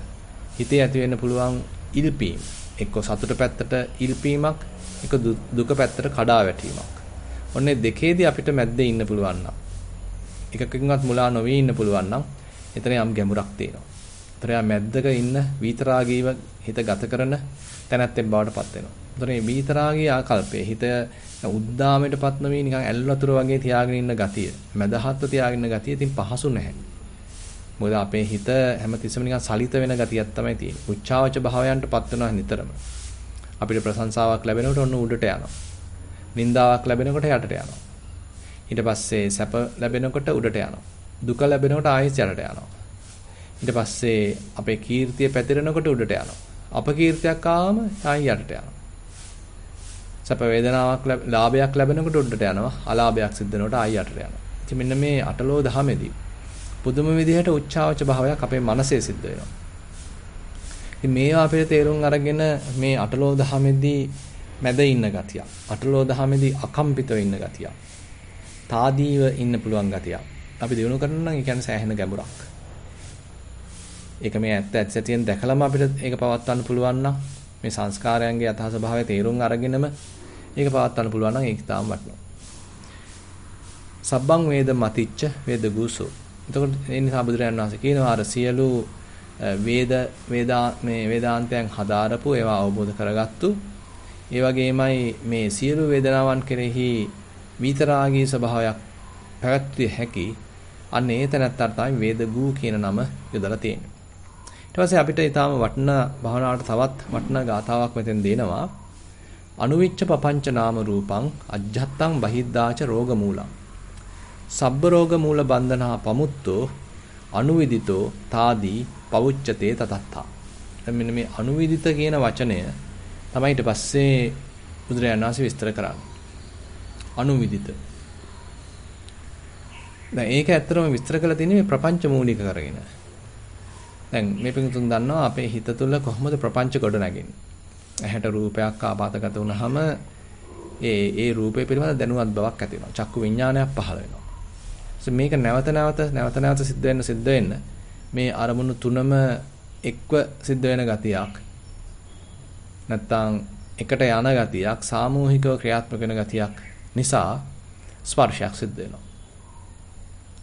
හිතේ ඇති වෙන්න පුළුවන් ඉල්පීම්. එක්ක සතුට පැත්තට ඉල්පීමක්, ඒක දුක පැත්තට කඩා වැටීමක්. ඔන්නේ දෙකේදී අපිට මැද්දේ ඉන්න පුළුවන් නම් එකකින්වත් මුලා නොවි ඉන්න පුළුවන් නම් එතන යම් ගැඹුරක් තියෙනවා. එතන මැද්දක ඉන්න විතරාගීව හිත ගත කරන තැනැත්තෙන් බවට පත් වෙනවා. එතන මේ විතරාගී ආකල්පය හිත උද්දාමයටපත් නොවි නිකන් ඇල් වතුර වගේ තියාගෙන ඉන්න ගතිය, මැදහත්ව තියාගෙන ගතිය ඉතින් පහසු නැහැ. මොකද අපේ හිත හැමතිස්සම නිකන් සලිත වෙන ගතියක් තමයි තියෙන්නේ. උච්චාවච භාවයන්ටපත් වෙනවා නිතරම. අපිට ප්‍රශංසාවක් ලැබෙනකොට ඔන්න උඩට යනවා. නින්දාවක් ලැබෙනකොට යටට යනවා. ඊට පස්සේ සැප ලැබෙනකොට උඩට යනවා. දුක ලැබෙනකොට ආයෙත් යටට යනවා. ඊට පස්සේ අපේ කීර්තිය පැතිරෙනකොට උඩට යනවා. අපකීර්තියක් ආවම ආයෙ යටට යනවා. සැප වේදනාවක් ලාභයක් ලැබෙනකොට උඩට යනවා. අලාභයක් සිද්ධ වෙනකොට ආයෙ යටට යනවා. ඉතින් මෙන්න මේ අටලෝ දහමේදී පුදුම විදිහට උච්චාවච භාවයක් අපේ මනසේ සිද්ධ වෙනවා. ඉතින් මේවා අපිට තේරුම් අරගෙන මේ අටලෝ දහමේදී මැද ඉන්න ගතිය. අටලෝ දහමේදී අකම්පිතව ඉන්න ගතිය. తాදීව ඉන්න පුළුවන් ගතිය. අපි දිනු කරන නම් ඒ කියන්නේ සෑහෙන ගැඹුරක්. ඒක මේ ඇත්ත ඇත්තටියෙන් දැකලම අපිට ඒක පවත්වන්න පුළුවන් නම් මේ සංස්කාරයන්ගේ යථා ස්වභාවය තේරුම් අරගෙනම ඒක පවත්වන්න පුළුවන් නම් ඒක තාම වටිනවා. සබ්බං වේද මතිච්ච වේද ගුසෝ. එතකොට ඒ නිසා බුදුරජාණන් වහන්සේ කියනවා අර සියලු වේද වේදා මේ වේදාන්තයන් හදාරපු ඒවා අවබෝධ කරගත්තු ඒ වගේමයි මේ සියලු වේදනාවන් කෙරෙහි විතරාගී ස්වභාවයක් පැවැත්විය හැකි අන්න ඒ තැනත්තට තමයි වේදගූ කියන නම යොදලා තියෙන්නේ ඊට පස්සේ අපිට ඊටාම වටිනා භවනාවට තවත් වටිනා ගාතාවක් මෙතෙන් දෙනවා අනුවිච්ච පపంచ නාම රූපං අජ්ජත්තං බහිද්දාච රෝග මූලං සබ්බ රෝග මූල බන්ධනා පමුත්තෝ අනුවිදිතෝ තාදී පවුච්චතේ තතත්තා. දැන් මෙන්න මේ අනුවිදිත කියන වචනය තමයි ඊට පස්සේ බුදුරජාණන් වහන්සේ විස්තර කරන්නේ. අනුවිදිත. දැන් ඒක ඇත්තටම විස්තර කරලා තියෙන්නේ මේ ප්‍රපංච මූලික කරගෙන. දැන් මේ පිටුතුන් දන්නවා අපේ හිත තුළ කොහොමද ප්‍රපංච ගොඩ නැගෙන්නේ. ඇහැට රූපයක් ආපాతගත වුනහම ඒ ඒ රූපය පිළිබඳ දැනුවත් බවක් ඇති වෙනවා. චක්කු විඥානයක් පහළ වෙනවා. මේක නැවත නැවත නැවත නැවත සිද්ධ වෙන්න සිද්ධ වෙන්න මේ අරමුණු තුනම එක්ව සිද්ධ වෙන ගතියක් නැත්තම් එකට යන ගතියක් සාමූහිකව ක්‍රියාත්මක වෙන ගතියක් නිසා ස්පර්ශයක් සිද්ධ වෙනවා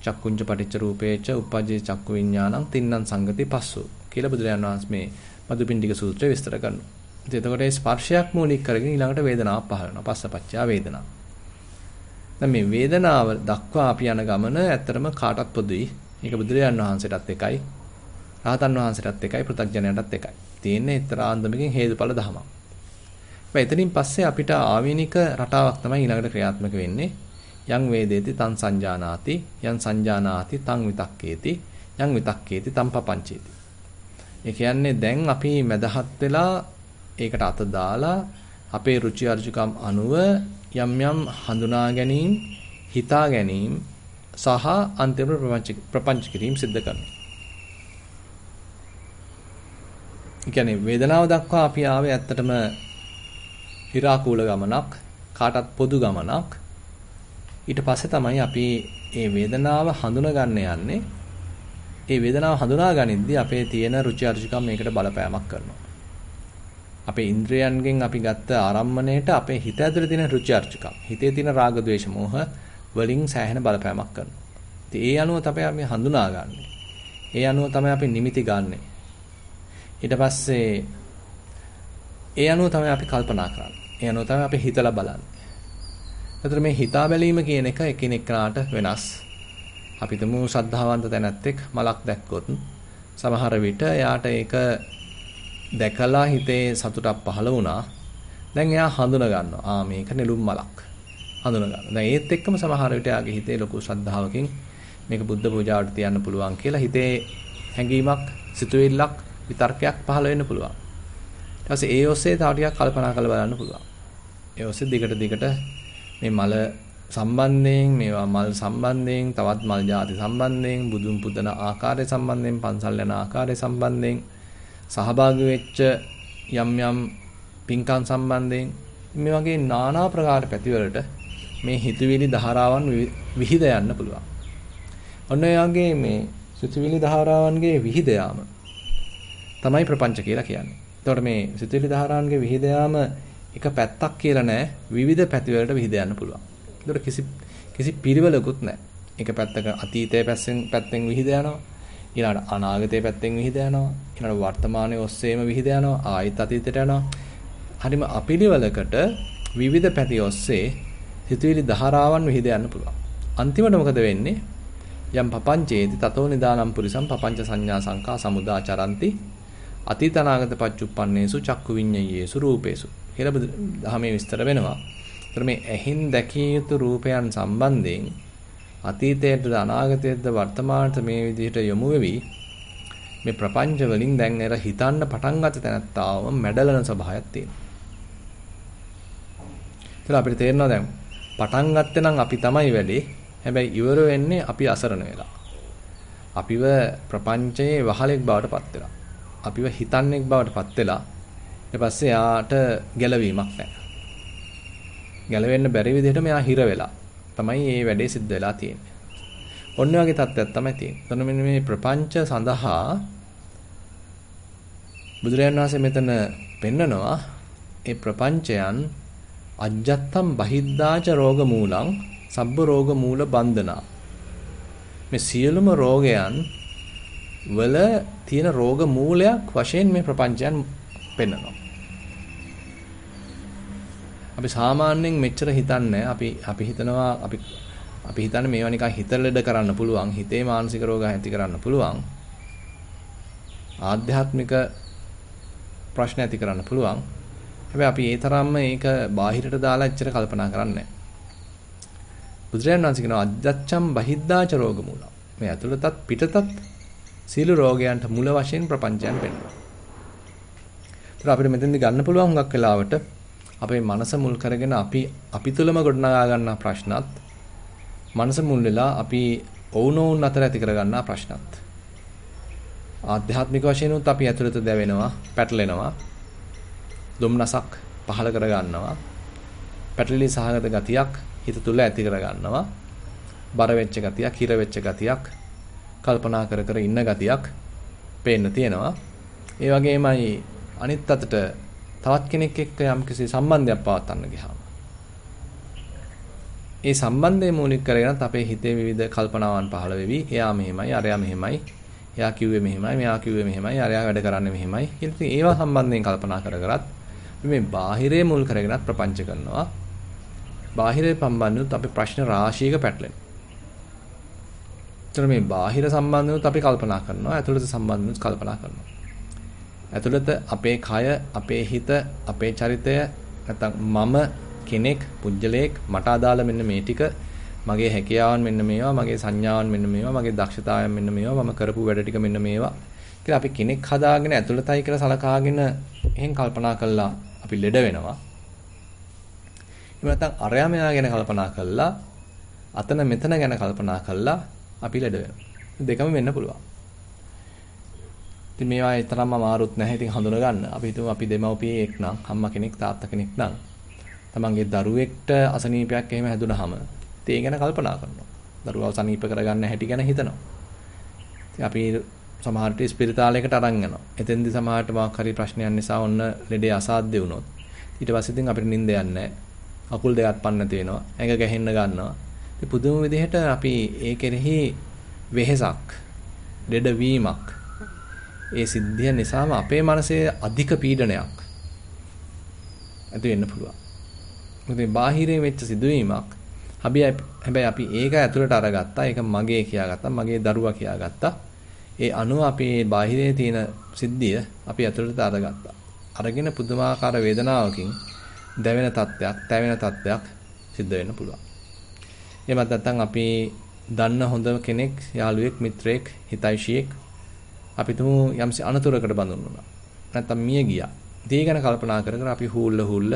චක්කුංජ පටිච්ච රූපේච උපජ්ජේ චක්කු විඥානං තින්නම් සංගති පස්සෝ කියලා බුදුරජාණන් වහන්සේ මේ මදුපිණ්ඩික සූත්‍රය විස්තර කරනවා. ඉතින් එතකොට මේ ස්පර්ශයක් මූලික කරගෙන ඊළඟට වේදනාවක් පහළ වෙනවා. පස්සපච්චා වේදනා. මේ වේදනාව දක්වා අපි යන ගමන ඇත්තටම කාටත් පොදුයි. ඒක බුදුරජාන් වහන්සේටත් එකයි. රහතන් වහන්සේටත් එකයි පෘථග්ජනයටත් එකයි. තියෙන්නේ extra ආන්දමකින් හේතුඵල ධමයක්. හැබැයි එතනින් පස්සේ අපිට ආවේනික රටාවක් තමයි ඊළඟට ක්‍රියාත්මක වෙන්නේ. යං වේදේති තං සංජානාති යං සංජානාති තං විතක්කේති යං විතක්කේති තං පපංචේති. ඒ කියන්නේ දැන් අපි මැදහත් වෙලා ඒකට අත දාලා අපේ රුචි අරුචිකම් අනුව යම් යම් හඳුනා ගැනීම, හිතා ගැනීම සහ අන්තිම ප්‍රපංච කිරීම සිද්ධ කරනවා. කියන්නේ වේදනාව දක්වා අපි ආවේ ඇත්තටම හිරාකූල ගමනක් කාටත් පොදු ගමනක් ඊට පස්සේ තමයි අපි මේ වේදනාව හඳුනගන්න යන්නේ ඒ වේදනාව හඳුනා ගනිද්දී අපේ තියෙන රුචි අරුචිකම් මේකට බලපෑමක් කරනවා අපේ ඉන්ද්‍රයන්ගෙන් අපි ගත්ත ආරම්මණයට අපේ හිත ඇතුලේ තියෙන රුචි අරුචිකම් හිතේ තියෙන රාග ద్వේෂ මෝහ වලින් සෑහෙන බලපෑමක් කරනවා. ඉතින් ඒ අනුව තමයි අපි හඳුනාගන්නේ. ඒ අනුව තමයි අපි නිමිති ගන්නෙ. ඊට පස්සේ ඒ අනුව තමයි අපි කල්පනා කරන්නේ. ඒ අනුව තමයි අපි හිතලා බලන්නේ. ඒතර මේ හිතා බැලීම කියන එක එකිනෙකාට වෙනස්. අපි තුමු ශ්‍රද්ධාවන්ත තැනැත්තෙක් මලක් දැක්කොත් සමහර විට එයාට ඒක දැකලා හිතේ සතුටක් පහළ වුණා. දැන් එයා හඳුන ගන්නවා. ආ මේක නෙළුම් මලක්. හඳුන ගන්නවා. දැන් ඒත් එක්කම සමහර විට එයාගේ හිතේ ලොකු ශ්‍රද්ධාවකින් මේක බුද්ධ පූජාවට තියන්න පුළුවන් කියලා හිතේ හැඟීමක්, සිතුවිල්ලක්, විතර්කයක් පහළ වෙන්න පුළුවන්. ඊට පස්සේ ඒ ඔස්සේ තව ටිකක් කල්පනා කරලා බලන්න පුළුවන්. ඒ ඔස්සේ දිගට දිගට මේ මල සම්බන්ධයෙන් මේවා මල් සම්බන්ධයෙන් තවත් මල් ಜಾති සම්බන්ධයෙන් බුදුන් පුදන ආකාරය සම්බන්ධයෙන් පන්සල් යන ආකාරය සම්බන්ධයෙන් සහභාගී වෙච්ච යම් යම් පින්කම් සම්බන්ධයෙන් මේ වගේ নানা ප්‍රකාර පැතිවලට මේ හිතවිලි ධාරාවන් විහිද යන්න පුළුවන්. ඔන්න ඒ වගේ මේ සිතවිලි ධාරාවන්ගේ විහිද යාම තමයි ප්‍රපංච කියලා කියන්නේ. එතකොට මේ සිතවිලි ධාරාවන්ගේ විහිද යාම එක පැත්තක් කියලා නෑ විවිධ පැතිවලට විහිද යන්න පුළුවන්. එතකොට කිසි කිසි පිළිවෙලකුත් නෑ. එක පැත්තක අතීතයේ පැත්තෙන් පැත්තෙන් විහිද යනවා. ඊළඟට අනාගතය පැත්තෙන් විහිද යනවා. ඊළඟට වර්තමානයේ ඔස්සේම විහිද යනවා. ආයෙත් අතීතයට යනවා. හරිම අපිළිවෙලකට විවිධ පැති ඔස්සේ සිතුවිලි ධාරාවන් විහිද යන්න පුළුවන්. අන්තිමට මොකද වෙන්නේ? යම් පපංචේති තතෝ නිදානම් පුරිසම් පපංච සංඥා සංකා සමුදා චරಂತಿ අතීතනාගත පච්චුප්පන්නේසු චක්කු විඤ්ඤයේසු රූපේසු කියලා ධහමේ විස්තර වෙනවා. ඒතර මේ ඇහින් දැකිය යුතු රූපයන් සම්බන්ධයෙන් අතීතයේද අනාගතයේද වර්තමානයේ මේ විදිහට යොමු වෙවි මේ ප්‍රපංච වලින් දැන් එර හිතන්න පටන් ගත තැනත්තාවම මැඩලන ස්වභාවයක් තියෙනවා. ඒතර අපිට තේරෙනවා දැන් පටන් ගත්තේ නම් අපි තමයි වැඩේ. හැබැයි ඉවර වෙන්නේ අපි අසරණ වෙලා. අපිව ප්‍රපංචයේ වහලෙක් බවට පත් වෙලා. අපිව හිතන්නේක් බවට පත් වෙලා. ඊට පස්සේ යාට ගැලවීමක් නැහැ. ගැලවෙන්න බැරි විදිහට මෙයා හිර වෙලා. තමයි මේ වැඩේ සිද්ධ වෙලා තියෙන්නේ. ඔන්න ඔයගේ தත්ත්වයක් තමයි තියෙන්නේ. එතන මෙන්න මේ ප්‍රපංච සඳහා බුදුරජාණන් වහන්සේ මෙතන පෙන්නනවා ඒ ප්‍රපංචයන් අජ්ජත්තම් බහිද්දාච රෝග මූලං සබ්බ රෝග මූල බන්ධනා මේ සියලුම රෝගයන් වල තියෙන රෝග මූලයක් වශයෙන් මේ ප්‍රපංචයන් පෙන්නනවා අපි සාමාන්‍යයෙන් මෙච්චර හිතන්නේ අපි අපි හිතනවා අපි අපි හිතන්නේ මේවා නිකන් හිතලෙඩ කරන්න පුළුවන් හිතේ මානසික රෝග ඇති කරන්න පුළුවන් ආධ්‍යාත්මික ප්‍රශ්න ඇති කරන්න පුළුවන් හැබැයි අපි ඒ තරම්ම ඒක බාහිරට දාලා එච්චර කල්පනා කරන්නේ බුදුරජාණන් වහන්සේ කියනවා අජ්ජච්ඡම් බහිද්දාච රෝග මූලම් මේ ඇතුළතත් පිටතත් සීළු රෝගයන්ට මුල වශයෙන් ප්‍රපංචයන් වෙනවා. ඒතර අපිට මෙතෙන්දි ගන්න පුළුවන් හුඟක් වෙලාවට අපේ මනස මුල් කරගෙන අපි අපි තුලම ගොඩනගා ගන්නා ප්‍රශ්නත් මනස මුල් වෙලා අපි ඔවුනොවුන් අතර ඇති කර ගන්නා ප්‍රශ්නත් ආධ්‍යාත්මික වශයෙන් උත් අපි ඇතුළත දැවෙනවා පැටලෙනවා දුම්නසක් පහල කර ගන්නවා පැටලී සහගත ගතියක් හිත තුල ඇති කර ගන්නවා බර වෙච්ච ගතියක් හිර වෙච්ච ගතියක් කල්පනා කර කර ඉන්න ගතියක් පේන්න තියෙනවා ඒ වගේමයි අනිත් අතට තවත් කෙනෙක් එක්ක යම්කිසි සම්බන්ධයක් පවත්වන්න ගියාම ඒ සම්බන්ධය මූලික කරගෙනත් අපේ හිතේ විවිධ කල්පනාවන් පහළ වෙවි. එයා මෙහෙමයි, අරයා මෙහෙමයි, එයා කිව්වේ මෙහෙමයි, මෙයා කිව්වේ මෙහෙමයි, අරයා වැඩ කරන්නේ මෙහෙමයි. ඉතින් ඒවා සම්බන්ධයෙන් කල්පනා කර කරත් මේ බාහිරේ මුල් කරගෙනත් ප්‍රපංච කරනවා. බාහිරේ සම්බන්ධුත් අපි ප්‍රශ්න රාශියක පැටලෙනවා. එතන මේ බාහිර සම්බන්ධුත් අපි කල්පනා කරනවා. ඇතුළත සම්බන්ධුත් කල්පනා කරනවා. ඇතුළත අපේ කය, අපේ හිත, අපේ චරිතය නැත්තම් මම කෙනෙක්, පුජ්‍යලයක් මට අදාළ මෙන්න මේ ටික මගේ හැකියාවන් මෙන්න මේවා, මගේ සංඥාවන් මෙන්න මේවා, මගේ දක්ෂතාවයන් මෙන්න මේවා, මම කරපු වැඩ ටික මෙන්න මේවා කියලා අපි කෙනෙක් හදාගෙන ඇතුළතයි කියලා සලකාගෙන එහෙන් කල්පනා කළා අපි ලෙඩ වෙනවා. එහෙම නැත්නම් අරයා මෙයා ගැන කල්පනා කළා අතන මෙතන ගැන කල්පනා කළා අපි ලෙඩ වෙනවා. දෙකම වෙන්න පුළුවන්. ඉතින් මේවා ඒ තරම්ම අමාරුත් නැහැ. ඉතින් හඳුන ගන්න. අපි හිතමු අපි දෙමව්පියෙක් නම් අම්මා කෙනෙක් තාත්තා කෙනෙක් නම් තමන්ගේ දරුවෙක්ට අසනීපයක් එහෙම හැදුනහම ඉතින් ඒ ගැන කල්පනා කරනවා. දරුවා සනීප කරගන්න හැටි ගැන හිතනවා. ඉතින් අපි සමහරට ස්පිරිතාලයකට අරන් යනවා. එතෙන්දි සමහරට මොකක් හරි ප්‍රශ්නයක් නිසා ඔන්න ලෙඩේ අසාධ්‍ය වුණොත් ඊට පස්සේ ඉතින් අපිට නිින්ද යන්නේ නැහැ. අකුල් දෙකක් පන්න තේනවා. ඇඟ ගැහෙන්න ගන්නවා. ඉතින් පුදුම විදිහට අපි ඒ කෙරෙහි වෙහෙසක්, ලෙඩවීමක් ඒ සිද්ධිය නිසාම අපේ මනසේ අධික පීඩනයක් ඇති වෙන්න පුළුවන්. මොකද බාහිරේ වෙච්ච සිදුවීමක් හැබැයි අපි ඒක ඇතුළට අරගත්තා. ඒක මගේ කියාගත්තා. මගේ දරුවා කියාගත්තා. ඒ අනුව අපේ බාහිරේ තියෙන සිද්ධිය අපි ඇතුළට අරගත්තා. අරගෙන පුදුමාකාර වේදනාවකින් දැවෙන තත්ත්වයක්, තැවෙන තත්ත්වයක් සිද්ධ වෙන්න පුළුවන්. එහෙමත් නැත්නම් අපි දන්න හොඳ කෙනෙක්, යාළුවෙක්, මිත්‍රයෙක්, හිතයිෂියෙක් අපි තුමු යම්සි අනතුරකට බඳුන් වුණා. නැත්තම් මිය ගියා. ඒ ගැන කල්පනා කර කර අපි හූල්ල හූල්ල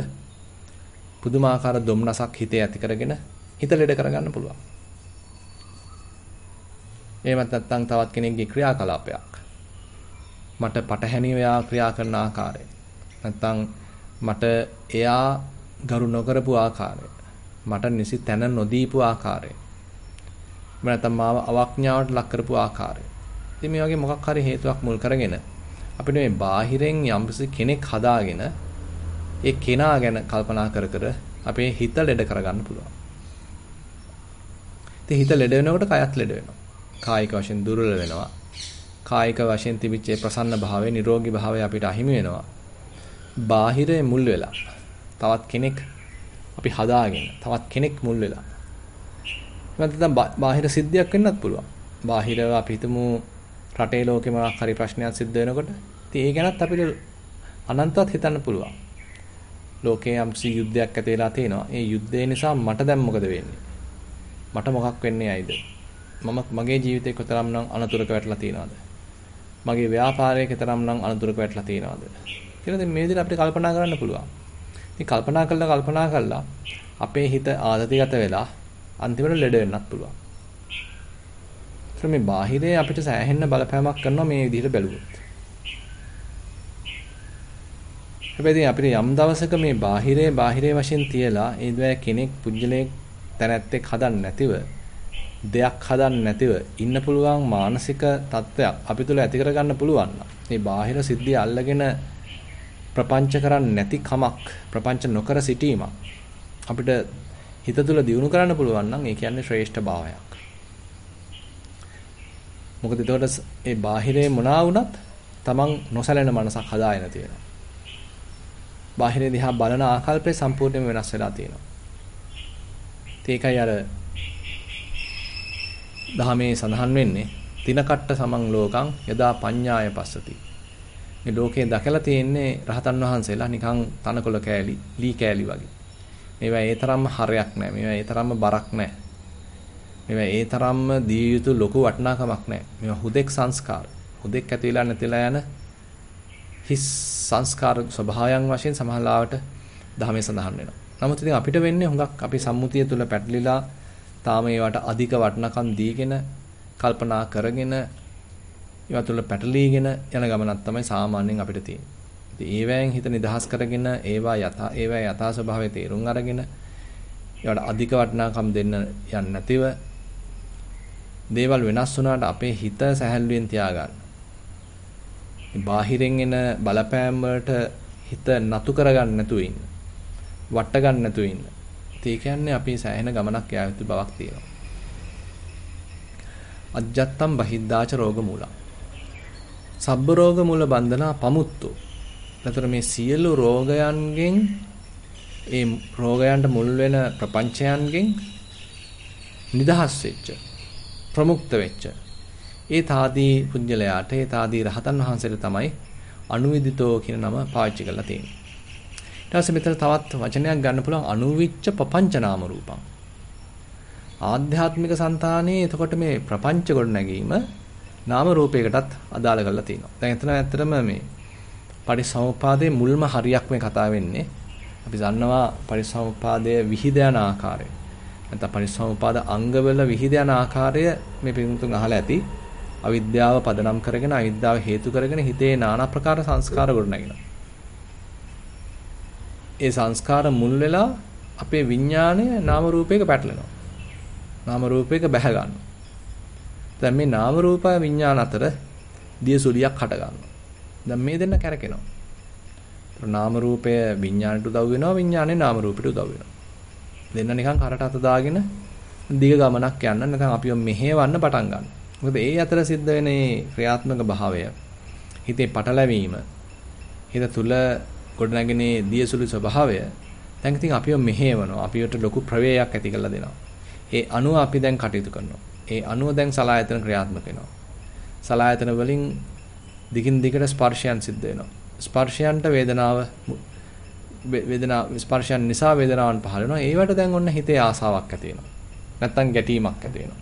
පුදුමාකාර දුම්නසක් හිතේ ඇති කරගෙන හිත ලෙඩ කරගන්න පුළුවන්. එහෙමත් නැත්නම් තවත් කෙනෙක්ගේ ක්‍රියාකලාපයක්. මට පටහැනිව එයා ක්‍රියා කරන ආකාරය. නැත්නම් මට එයා ගරු නොකරපු ආකාරය. මට නිසි තැන නොදීපු ආකාරය. මම නැත්නම් මාව අවඥාවට ලක් කරපු ආකාරය. ඉතින් මේ වගේ මොකක් හරි හේතුවක් මුල් කරගෙන අපිට මේ බාහිරෙන් යම්කිසි කෙනෙක් හදාගෙන ඒ කෙනා ගැන කල්පනා කර කර අපේ හිත ලෙඩ කරගන්න පුළුවන්. ඉතින් හිත ලෙඩ වෙනකොට කයත් ලෙඩ වෙනවා. කායික වශයෙන් දුර්වල වෙනවා. කායික වශයෙන් තිබිච්ච ප්‍රසන්න භාවය, නිරෝගී භාවය අපිට අහිමි වෙනවා. බාහිරේ මුල් වෙලා තවත් කෙනෙක් අපි හදාගෙන තවත් කෙනෙක් මුල් වෙලා. නැත්නම් බාහිර සිද්ධියක් වෙන්නත් පුළුවන්. බාහිරව අපි හිතමු රටේ ලෝකේ මොනක් හරි ප්‍රශ්නයක් සිද්ධ වෙනකොට ඉතින් ඒ ගැනත් අපිට අනන්තවත් හිතන්න පුළුවන්. ලෝකේ යම්සි යුද්ධයක් ඇති වෙලා තියෙනවා. ඒ යුද්ධය නිසා මට දැන් මොකද වෙන්නේ? මට මොකක් වෙන්නේ ඇයිද? මම මගේ ජීවිතේ කොතරම්නම් අනතුරක වැටලා තියෙනවද? මගේ ව්‍යාපාරයේ කොතරම්නම් අනතුරක වැටලා තියෙනවද? කියලා ඉතින් මේ විදිහට අපිට කල්පනා කරන්න පුළුවන්. ඉතින් කල්පනා කළා කල්පනා කළා අපේ හිත ආතතිගත වෙලා අන්තිමට ලෙඩ වෙන්නත් පුළුවන්. ඒත් මේ බාහිරේ අපිට සෑහෙන්න බලපෑමක් කරනවා මේ විදිහට බැලුවොත්. හැබැයි අපිට යම් දවසක මේ බාහිරේ බාහිරේ වශයෙන් තියලා ඒ දවැ කෙනෙක් පුජ්‍යලයක් තැනැත්තෙක් හදන්න නැතිව දෙයක් හදන්න නැතිව ඉන්න පුළුවන් මානසික තත්ත්වයක් අපි තුල ඇති කරගන්න පුළුවන් මේ බාහිර සිද්ධිය අල්ලගෙන ප්‍රපංච කරන්නේ නැති කමක් ප්‍රපංච නොකර සිටීමක් අපිට හිත තුල දියුණු කරන්න පුළුවන් නම් ඒ කියන්නේ ශ්‍රේෂ්ඨ භාවයක් මොකද එතකොට ඒ බාහිරේ මොනා වුණත් Taman නොසැලෙන මනසක් හදාගෙන තියෙනවා. බාහිරේ දිහා බලන ආකල්පේ සම්පූර්ණයෙන්ම වෙනස් වෙලා තියෙනවා. ඒකයි අර දහමේ සඳහන් වෙන්නේ තිනකට්ට සමන් ලෝකං යදා පඤ්ඤාය පස්සති. මේ ලෝකේ දැකලා තියෙන්නේ රහතන් වහන්සේලා නිකන් තනකොළ කෑලි, ලී කෑලි වගේ. මේවා ඒ තරම්ම හරයක් නැහැ. මේවා ඒ තරම්ම බරක් නැහැ. මේවා ඒ තරම්ම දිය යුතු ලොකු වටිනාකමක් නැහැ. මේවා හුදෙක් සංස්කාර. හුදෙක් ඇති වෙලා නැතිලා යන හිස් සංස්කාර ස්වභාවයන් වශයෙන් සමහරවට ධර්මයේ සඳහන් වෙනවා. නමුත් ඉතින් අපිට වෙන්නේ හුඟක් අපි සම්මුතිය තුළ පැටලිලා තාම ඒවට අධික වටිනකම් දීගෙන කල්පනා කරගෙන ඒවා තුළ පැටලීගෙන යන ගමනක් තමයි සාමාන්‍යයෙන් අපිට තියෙන්නේ. ඉතින් ඒවැයෙන් හිත නිදහස් කරගෙන ඒවා යථා ඒවා යථා ස්වභාවයේ තේරුම් අරගෙන ඒවට අධික වටිනාකම් දෙන්න යන්නේ නැතිව දේවල් වෙනස් වුණාට අපේ හිත සැහැල්ලුවෙන් තියාගන්න. බාහිරෙන් එන බලපෑම් හිත නතු කරගන්න නැතුව ඉන්න. වට ගන්න නැතුව ඉන්න. ඒ කියන්නේ අපි සෑහෙන ගමනක් යා යුතු බවක් තියෙනවා. අජ්ජත්තම් බහිද්දාච රෝග මූලං. සබ්බ රෝග මූල බන්ධනා පමුත්තු. එතකොට මේ සියලු රෝගයන්ගෙන් ඒ රෝගයන්ට මුල් වෙන ප්‍රපංචයන්ගෙන් නිදහස් වෙච්ච ප්‍රමුක්ත වෙච්ච ඒ තාදී පුජ්‍යලයාට ඒ තාදී රහතන් වහන්සේට තමයි අනුවිදිතෝ කියන නම පාවිච්චි කරලා තියෙන්නේ. ඊට පස්සේ මෙතන තවත් වචනයක් ගන්න පුළුවන් අනුවිච්ච පపంచනාම රූපං. ආධ්‍යාත්මික సంతානයේ එතකොට මේ ප්‍රපංච ගොඩ නැගීම නාම රූපයකටත් අදාළ කරලා තිනවා. දැන් එතන ඇත්තටම මේ පරිසම්පාදයේ මුල්ම හරියක් මේ කතා වෙන්නේ. අපි දන්නවා පරිසම්පාදයේ විහිද යන ආකාරය. නැත්නම් පරිසම්පාද අංගවල විහිද යන ආකාරය මේ පිටුතුන් අහලා ඇති. අවිද්‍යාව පදනම් කරගෙන අවිද්‍යාව හේතු කරගෙන හිතේ নানা ප්‍රකාර සංස්කාර ගොඩනගෙනවා. ඒ සංස්කාර මුල් වෙලා අපේ විඥාණය නාම රූපයක පැටලෙනවා. නාම රූපයක බැහැ ගන්නවා. දැන් මේ නාම රූප විඥාන අතර දියසුලියක් හට ගන්නවා. දැන් මේ දෙන්න කැරකෙනවා. ඒතර නාම රූපය විඥාණයට උදව් වෙනවා විඥාණය නාම රූපයට උදව් වෙනවා. දෙන්න නිකන් කරට අත දාගෙන දිග ගමනක් යන්න නැත්නම් අපිව මෙහෙවන්න පටන් ගන්න. මොකද ඒ අතර සිද්ධ වෙන ක්‍රියාත්මක භාවය හිතේ පටලැවීම හිත තුල ගොඩනගෙන දියසුළු ස්වභාවය දැන් ඉතින් අපිව මෙහෙවනවා. අපිවට ලොකු ප්‍රවේයක් ඇති කරලා දෙනවා. ඒ අනුව අපි දැන් කටයුතු කරනවා. ඒ අනුව දැන් සලායතන ක්‍රියාත්මක වෙනවා. සලායතන වලින් දිගින් දිගට ස්පර්ශයන් සිද්ධ වෙනවා. ස්පර්ශයන්ට වේදනාව වේදනා ස්පර්ශයන් නිසා වේදනාවන් පහළ වෙනවා. ඒවට දැන් ඔන්න හිතේ ආසාවක් ඇති වෙනවා. නැත්තම් ගැටීමක් ඇති වෙනවා.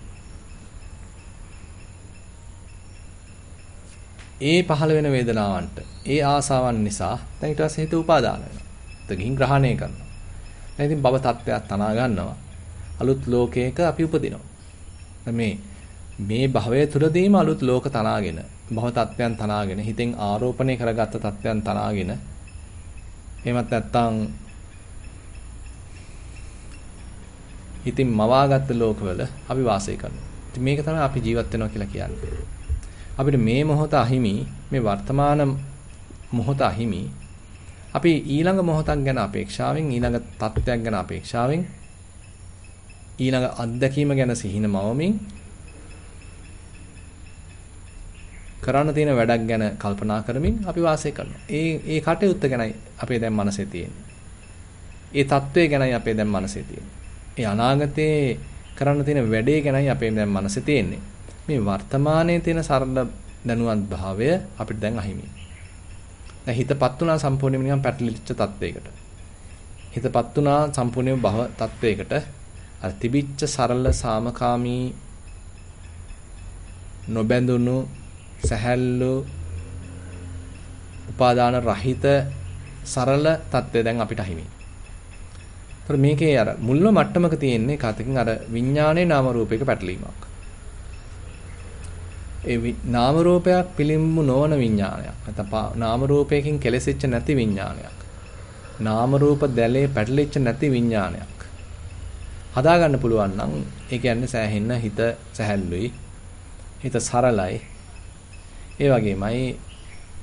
ඒ පහළ වෙන වේදනාවන්ට ඒ ආසාවන් නිසා දැන් ඊට පස්සේ හිත උපාදාන වෙනවා. හිත ගිහින් ග්‍රහණය කරනවා. දැන් ඉතින් බව තත්ත්වයක් තනා ගන්නවා. අලුත් ලෝකයක අපි උපදිනවා. මේ මේ භවය තුරදීම අලුත් ලෝක තනාගෙන භව තත්ත්වයන් තනාගෙන හිතෙන් ආරෝපණය කරගත්ත තත්ත්වයන් තනාගෙන එහෙමත් නැත්නම් ඉතින් මවාගත්ත ලෝකවල අපි වාසය කරනවා. ඉතින් මේක තමයි අපි ජීවත් වෙනවා කියලා කියන්නේ. අපිට මේ මොහොත අහිමි, මේ වර්තමාන මොහොත අහිමි. අපි ඊළඟ මොහොතක් ගැන අපේක්ෂාවෙන්, ඊළඟ තත්ත්වයක් ගැන අපේක්ෂාවෙන්, ඊළඟ අත්දැකීම ගැන සිහින මවමින් කරන්න තියෙන වැඩක් ගැන කල්පනා කරමින් අපි වාසය කරනවා. ඒ ඒ කටයුත්ත ගැනයි අපේ දැන් මනසේ තියෙන්නේ. ඒ தત્ත්වය ගැනයි අපේ දැන් මනසේ තියෙන්නේ. ඒ අනාගතේ කරන්න තියෙන වැඩේ ගැනයි අපේ දැන් මනසේ තියෙන්නේ. මේ වර්තමානයේ තියෙන සරල දැනුවත් භාවය අපිට දැන් අහිමි. දැන් හිතපත් උනා සම්පූර්ණයෙන්ම නිකන් පැටලිච්ච தත්වයකට. හිතපත් උනා සම්පූර්ණයෙන්ම භව தත්වයකට අර තිබිච්ච සරල සාමකාමී නොබැඳුණු සැහැල්ලු උපාදාන රහිත සරල தත්ත්වය දැන් අපිට අහිමි. ඒතර මේකේ අර මුල්ම මට්ටමක තියෙන්නේ කතකින් අර විඥානයේ නාම රූපයක පැටලීමක්. ඒ නාම රූපයක් පිළිඹු නොවන විඥානයක්. නැත්නම් නාම රූපයකින් කෙලෙසිච්ච නැති විඥානයක්. නාම රූප දැලේ පැටලිච්ච නැති විඥානයක්. හදාගන්න පුළුවන් නම් ඒ කියන්නේ සෑහෙන්න හිත සැහැල්ලුයි. හිත සරලයි. ඒ වගේමයි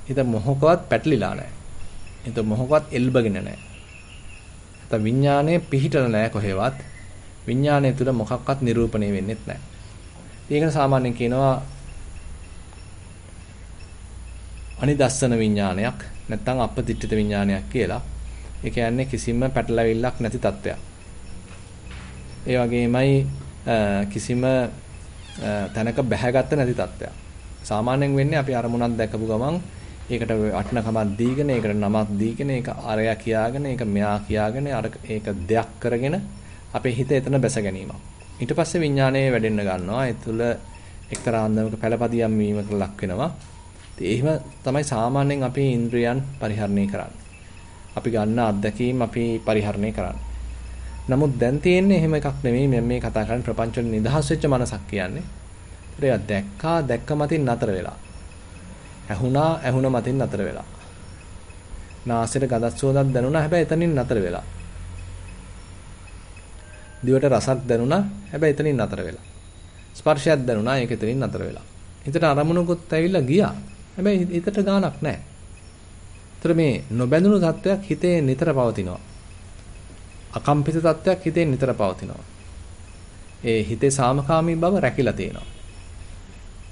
හිත මොහොකවත් පැටලිලා නැහැ. හිත මොහොකවත් එල්බගෙන නැහැ. නැත්නම් විඥානය පිහිටලා නැහැ කොහෙවත්. විඥානය තුළ මොකක්වත් නිරූපණය වෙන්නෙත් නැහැ. ඒකට සාමාන්‍යයෙන් කියනවා අනිදස්සන විඥානයක් නැත්නම් අපතිත්‍ිත විඥානයක් කියලා. ඒ කියන්නේ කිසිම පැටලවිල්ලක් නැති තත්ත්වයක්. ඒ වගේමයි කිසිම තැනක බැහැගත්ත නැති තත්ත්වයක්. සාමාන්‍යයෙන් වෙන්නේ අපි අරමුණක් දැකපු ගමන් ඒකට වටිනකමක් දීගෙන ඒකට නමක් දීගෙන ඒක අරයා කියාගෙන ඒක මෙයා කියාගෙන අර ඒක දෙයක් කරගෙන අපේ හිත එතන බැස ගැනීමක්. ඊට පස්සේ විඥානය වැඩෙන්න ගන්නවා. ඒ තුළ එක්තරා අන්දමක පළපදියම් වීමකට ලක් වෙනවා. ඉතින් එහෙම තමයි සාමාන්‍යයෙන් අපේ ඉන්ද්‍රියන් පරිහරණය කරන්නේ. අපි ගන්න අත්දැකීම් අපි පරිහරණය කරන්නේ. නමුත් දැන් තියෙන්නේ එහෙම එකක් නෙමෙයි මම මේ කතා කරන්නේ ප්‍රපංච නිදහස් වෙච්ච මනසක් කියන්නේ. ඒවා දැක්කා දැක්ක මතින් නතර වෙලා. ඇහුණා ඇහුණ මතින් නතර වෙලා. නාසයට ගඳක් සුවඳක් දැනුණා හැබැයි එතනින් නතර වෙලා. දිවට රසක් දැනුණා හැබැයි එතනින් නතර වෙලා. ස්පර්ශයක් දැනුණා ඒක එතනින් නතර වෙලා. හිතට අරමුණකුත් ඇවිල්ලා ගියා. හැබැයි හිතට ගාණක් නැහැ. ඒතර මේ නොබැඳුණු තත්වයක් හිතේ නිතර පවතිනවා. අකම්පිත තත්වයක් හිතේ නිතර පවතිනවා. ඒ හිතේ සාමකාමී බව රැකිලා තියෙනවා.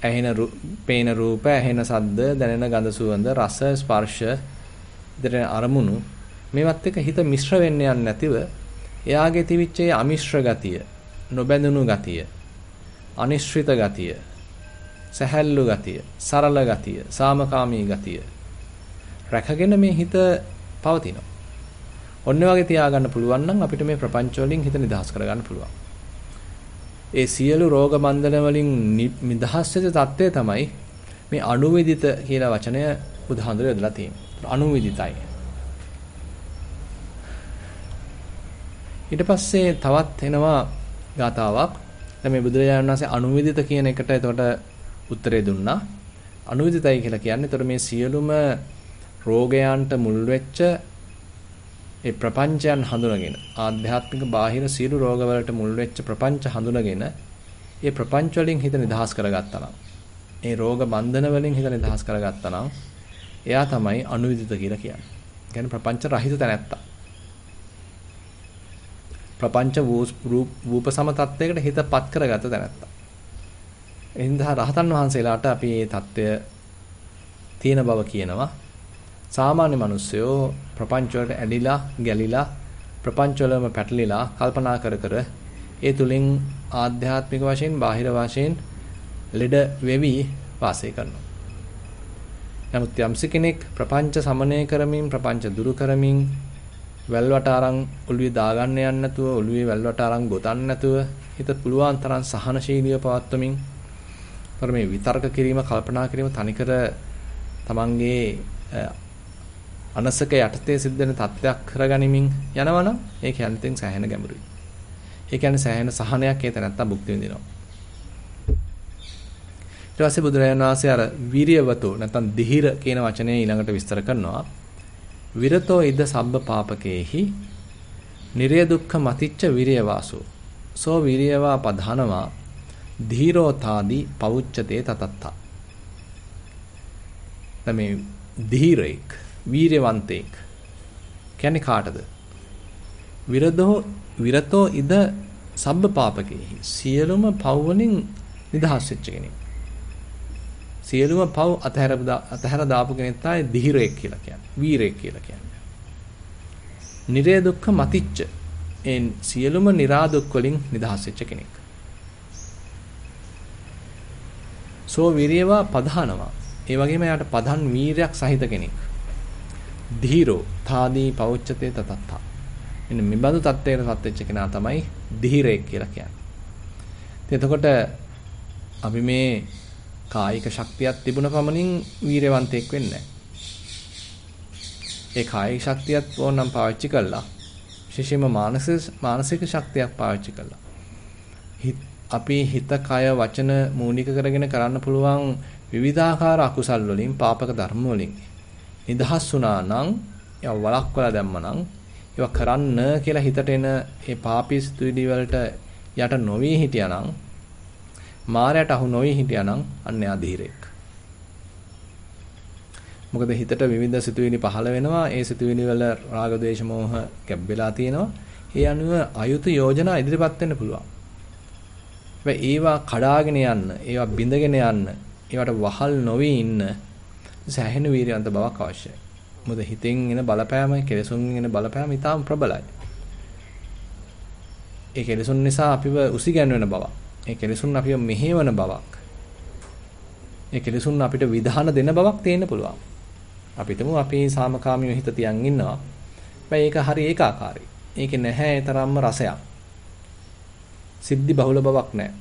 ඇහෙන පේන රූප, ඇහෙන ශබ්ද, දැනෙන ගඳ සුවඳ, රස, ස්පර්ශ, ඉදිරිය අරමුණු මේවත් එක හිත මිශ්‍ර වෙන්න යන්නේ නැතිව එයාගේ තිබිච්ච ඒ අමිශ්‍ර ගතිය, නොබැඳුණු ගතිය, අනිශ්චිත ගතිය, සැහැල්ලු ගතිය, සරල ගතිය, සාමකාමී ගතිය රැකගෙන මේ හිත පවතිනවා. ඔන්න වගේ තියාගන්න පුළුවන් නම් අපිට මේ ප්‍රපංච වලින් හිත නිදහස් කරගන්න පුළුවන්. ඒ සියලු රෝග බන්ධන වලින් නිදහස් වෙච්ච தත්ත්වය තමයි මේ අනුවිදිත කියලා වචනය බුදුහාඳුර යොදලා තියෙන්නේ. අනුවිදිතයි. ඊට පස්සේ තවත් එනවා ගාතාවක්. දැන් මේ බුදුරජාණන් වහන්සේ අනුවිදිත කියන එකට එතකොට උත්තරේ දුන්නා. අනුවිදිතයි කියලා කියන්නේ එතකොට මේ සියලුම රෝගයන්ට මුල් වෙච්ච ඒ ප්‍රපංචයන් හඳුනගෙන ආධ්‍යාත්මික බාහිර සියලු රෝගවලට මුල් වෙච්ච ප්‍රපංච හඳුනගෙන ඒ ප්‍රපංච වලින් හිත නිදහස් කරගත්තා නම් ඒ රෝග බන්ධන වලින් හිත නිදහස් කරගත්තා නම් එයා තමයි අනුවිදිත කියලා කියන්නේ. කියන්නේ ප්‍රපංච රහිත තැනැත්තා. ප්‍රපංච රූප සම තත්වයකට හිතපත් කරගත තැනැත්තා. එනිසා රහතන් වහන්සේලාට අපි මේ தত্ত্বය තියෙන බව කියනවා. සාමාන්‍ය මිනිස්සයෝ ප්‍රපංච වලට ඇලිලා ගැලිලා ප්‍රපංච වලම පැටලිලා කල්පනා කර කර ඒ තුලින් ආධ්‍යාත්මික වශයෙන් බාහිර වශයෙන් ලෙඩ වෙවි වාසය කරනවා. නමුත් යම්ස කෙනෙක් ප්‍රපංච සමනය කරමින් ප්‍රපංච දුරු කරමින් වැල්වට අරන් ඔළුවේ දාගන්න යන්නේ නැතුව ඔළුවේ වැල්වට අරන් ගොතන්නේ නැතුව හිත පුළුවන් තරම් සහනශීලීව පවත්වමින් මේ විතර්ක කිරීම කල්පනා කිරීම තනිකර තමන්ගේ අනසක යටතේ සිද්ධ වෙන තත්ත්වයක් කරගනිමින් යනවනම් ඒ කියන්නේ තෙන් සෑහෙන ගැඹුරුයි. ඒ කියන්නේ සෑහෙන සහනයක් ඒත නැත්තම් භුක්ති විඳිනවා. ඊට පස්සේ බුදුරජාණන් වහන්සේ අර විරියවතෝ නැත්තම් දිහිර කියන වචනේ ඊළඟට විස්තර කරනවා. විරතෝ ඉද සබ්බ පාපකේහි නිරය දුක්ඛ මතිච්ච විරියවාසෝ සෝ විරියවා පධනවා ධීරෝතාදී පවුච්චතේ තතත්තා. දැන් මේ ධීරෙක් වීරවන්තයෙක් කියන්නේ කාටද විරදෝ විරතෝ ඉද සබ්බ පාපකේහි සියලුම පව් වලින් නිදහස් වෙච්ච කෙනෙක් සියලුම පව් අතහැර අතහැර දාපු කෙනෙක් තමයි දිහිරෙක් කියලා කියන්නේ වීරෙක් කියලා කියන්නේ නිරේ දුක්ඛ මතිච්ච ඒ සියලුම નિરાදුක් වලින් නිදහස් වෙච්ච කෙනෙක් සෝ වීරියවා පධානවා ඒ වගේම යාට පදන් වීරයක් සහිත කෙනෙක් ධීරෝ තාදී පෞච්චතේ තතත්තා. එන්න මෙබඳු தත්ත්වයකට පත් වෙච්ච කෙනා තමයි ධීරයෙක් කියලා කියන්නේ. එතකොට අපි මේ කායික ශක්තියක් තිබුණ පමණින් වීරවන්තයෙක් වෙන්නේ ඒ කායික ශක්තියත් ඕනම් පාවිච්චි කළා. විශේෂයෙන්ම මානසික මානසික ශක්තියක් පාවිච්චි කළා. අපි හිත, කය, වචන මූලික කරගෙන කරන්න පුළුවන් විවිධාකාර අකුසල් වලින්, පාපක ධර්ම වලින් නිදහස් වුණා නම් ඒවා වළක්වලා දැම්මනම් ඒවා කරන්න කියලා හිතට එන ඒ පාපී සිතුවිලි වලට යට නොවි හිටියානම් මායයට අහු නොවි හිටියානම් අන්න අධීරෙක් මොකද හිතට විවිධ සිතුවිලි පහළ වෙනවා ඒ සිතුවිලි වල රාග ද්වේෂ මෝහ කැබ්බෙලා තියෙනවා ඒ අනුව අයුතු යෝජනා ඉදිරිපත් වෙන්න පුළුවන් හැබැයි ඒවා කඩාගෙන යන්න ඒවා බිඳගෙන යන්න ඒවට වහල් නොවි ඉන්න සෑහෙන වීර්යවන්ත බවක් අවශ්‍යයි. මොකද හිතෙන් එන බලපෑම, කෙලෙසුන්ගෙන් එන බලපෑම ඉතාම ප්‍රබලයි. ඒ කෙලෙසුන් නිසා අපිව උසිගැන්වෙන බවක්. ඒ කෙලෙසුන් අපිව මෙහෙවන බවක්. ඒ කෙලෙසුන් අපිට විධාන දෙන බවක් තේන්න පුළුවන්. අපිටම අපි සාමකාමීව හිත තියන් ඉන්නවා. හැබැයි ඒක හරි ඒකාකාරයි. ඒකේ නැහැ ඒ තරම්ම රසයක්. සිද්ධි බහුල බවක් නැහැ.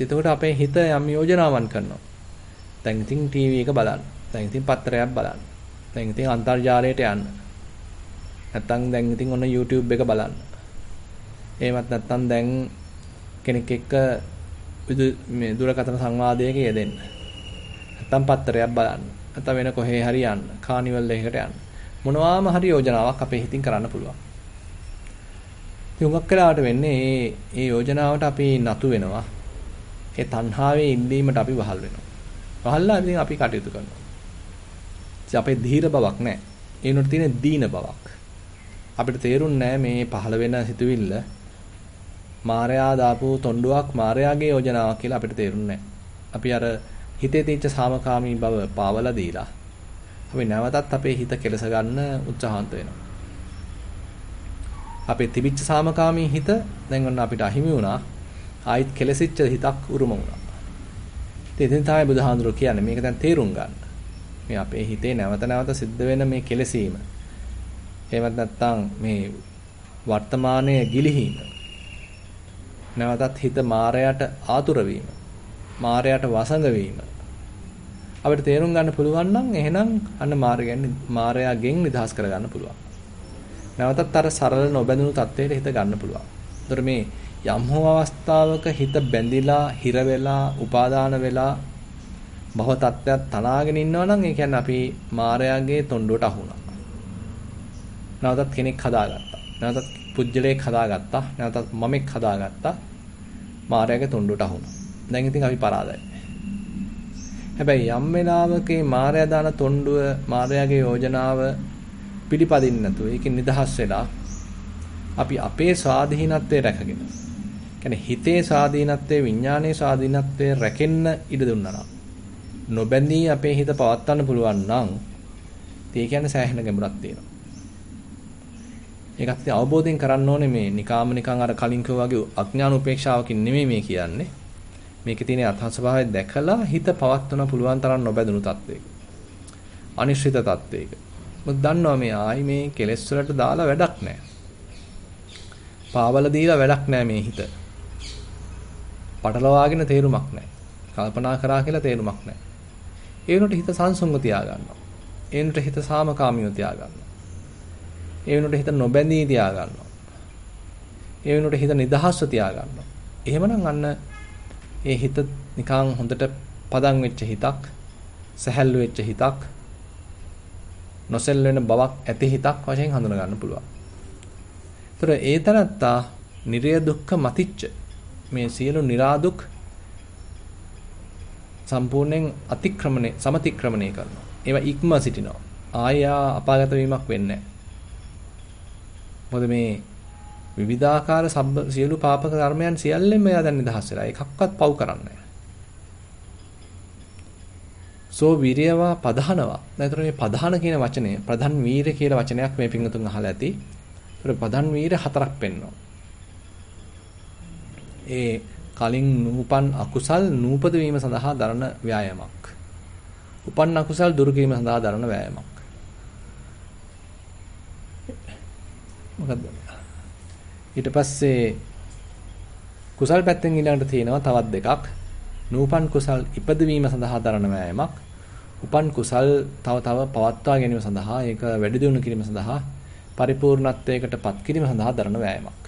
එතකොට අපේ හිත යම් යෝජනාවන් කරනවා. දැන් ඉතින් ටීවී එක බලන්න. දැන් ඉතින් පත්‍රයක් බලන්න. දැන් ඉතින් අන්තර්ජාලයට යන්න. නැත්තම් දැන් ඉතින් ඔන්න YouTube එක බලන්න. එහෙමත් නැත්තම් දැන් කෙනෙක් එක්ක මේ දුරකථන සංවාදයක යෙදෙන්න. නැත්තම් පත්‍රයක් බලන්න. නැත්තම් වෙන කොහේ හරි යන්න. කානිවල් එකකට යන්න. මොනවාම හරි යෝජනාවක් අපේ හිතින් කරන්න පුළුවන්. යොඟක් වෙලාවට වෙන්නේ මේ මේ යෝජනාවට අපි නතු වෙනවා. ඒ තණ්හාවේ ඉල්ලීමට අපි වහල් වෙනවා. වහල්ලා ඉතින් අපි කටයුතු කරනවා. අපේ ධීර බවක් නැහැ. ඒ උනට තියෙන දීන බවක්. අපිට තේරුන්නේ මේ පහළ වෙන සිතුවිල්ල මායයා දාපු තොණ්ඩුවක් මායයාගේ යෝජනාවක් කියලා අපිට තේරුන්නේ අපි අර හිතේ තියෙච්ච සාමකාමී බව පාවලා දීලා අපි නැවතත් අපේ හිත කෙලස ගන්න උත්සාහන්ත වෙනවා. අපේ තිබිච්ච සාමකාමී හිත දැන් ඔන්න අපිට අහිමි වුණා. ආයිත් කෙලසිච්ච හිතක් උරුම වුණා. ඉතින් එතෙන් තමයි බුදුහාඳුර කියන්නේ මේක දැන් තේරුම් ගන්න. මේ අපේ හිතේ නැවත නැවත සිද්ධ වෙන මේ කෙලසීම. එහෙමත් නැත්නම් මේ වර්තමානයේ ගිලිහීම. නැවතත් හිත මායයට ආතුර වීම. මායයට වසඟ වීම. අපිට තේරුම් ගන්න පුළුවන් නම් එහෙනම් අන්න මායයෙන් මායයෙන් නිදහස් කර ගන්න පුළුවන්. නැවතත් අර සරල නොබැඳුණු තත්ත්වයට හිත ගන්න පුළුවන්. ඒතර මේ යම් හෝ අවස්ථාවක හිත බැඳිලා, හිර වෙලා, උපාදාන වෙලා භව තත්ත්වයක් තනාගෙන ඉන්නවා නම් ඒ කියන්නේ අපි මායාගේ තොණ්ඩුවට අහු වුණා. නැවතත් කෙනෙක් හදාගත්තා. නැවතත් පුජ්‍යලයක් හදාගත්තා. නැවතත් මමෙක් හදාගත්තා. මායාගේ තොණ්ඩුවට අහු වුණා. දැන් ඉතින් අපි පරාදයි. හැබැයි යම් වෙලාවකේ මායා දාන තොණ්ඩුව මායාගේ යෝජනාව පිළිපදින්න නැතුව ඒකෙන් නිදහස් වෙලා අපි අපේ ස්වාධීනත්වය රැකගෙන කියන්නේ හිතේ ස්වාධීනත්වය විඥානයේ ස්වාධීනත්වය රැකෙන්න ඉඩ දුන්නා නම් නොබැඳී අපේ හිත පවත්වන්න පුළුවන් නම් ඒ කියන්නේ සෑහෙන ගැඹුරක් තියෙනවා. ඒකත් අවබෝධයෙන් කරන්න ඕනේ මේ නිකාම නිකන් අර කලින් වගේ අඥාන උපේක්ෂාවකින් නෙමෙයි මේ කියන්නේ. මේකේ තියෙන අතහ ස්වභාවය දැකලා හිත පවත්වන්න පුළුවන් තරම් නොබැඳුණු තත්වයක. අනිශ්චිත තත්වයක. මොකද දන්නවා මේ ආයි මේ කෙලෙස් වලට දාලා වැඩක් නැහැ. පාවල දීලා වැඩක් නැහැ මේ හිත. පටලවාගෙන තේරුමක් නැහැ. කල්පනා කරා කියලා තේරුමක් නැහැ. ඒනට හිත සංසුන්ව තියාගන්නවා. ඒනට හිත සාමකාමීව තියාගන්නවා. ඒනට හිත නොබැඳී තියාගන්නවා. ඒනට හිත නිදහස්ව තියාගන්නවා. එහෙමනම් අන්න ඒ හිත නිකන් හොඳට පදන් වෙච්ච හිතක්, සැහැල්ලු වෙච්ච හිතක්, නොසෙල් වෙන බවක් ඇති හිතක් වශයෙන් හඳුනා ගන්න පුළුවන්. ඒතර ඒ තනත්තා නිරය දුක්ඛ මතිච්ච මේ සියලු निराදුක් සම්පූර්ණයෙන් අතික්‍රමණය සමතික්‍රමණය කරනවා. ඒවා ඉක්ම සිටිනවා. ආයා අපාගත වීමක් වෙන්නේ නැහැ. මේ විවිධාකාර සබ්බ සියලු පාපක කර්මයන් සියල්ලෙන්ම එයා දැන් නිදහස් වෙලා. එකක්වත් පව් කරන්නේ සෝ වීරයවා පධානවා. නැතර මේ පධාන කියන වචනය ප්‍රධාන වීර කියලා වචනයක් මේ පිංගුතුන් අහලා ඇති. ඒතර ප්‍රධාන වීර හතරක් පෙන්වනවා. ඒ කලින් නූපන් අකුසල් නූපද වීම සඳහා දරන ව්‍යායාමයක්. උපන් අකුසල් දුරු කිරීම සඳහා දරන ව්‍යායාමයක්. මොකද්ද? ඊට පස්සේ කුසල් පැත්තෙන් ඊළඟට තියෙනවා තවත් දෙකක්. නූපන් කුසල් ඉපදවීම සඳහා දරන වෑයමක්. උපන් කුසල් තව තව පවත්වා ගැනීම සඳහා ඒක වැඩි දියුණු කිරීම සඳහා පරිපූර්ණත්වයකටපත් කිරීම සඳහා දරන වෑයමක්.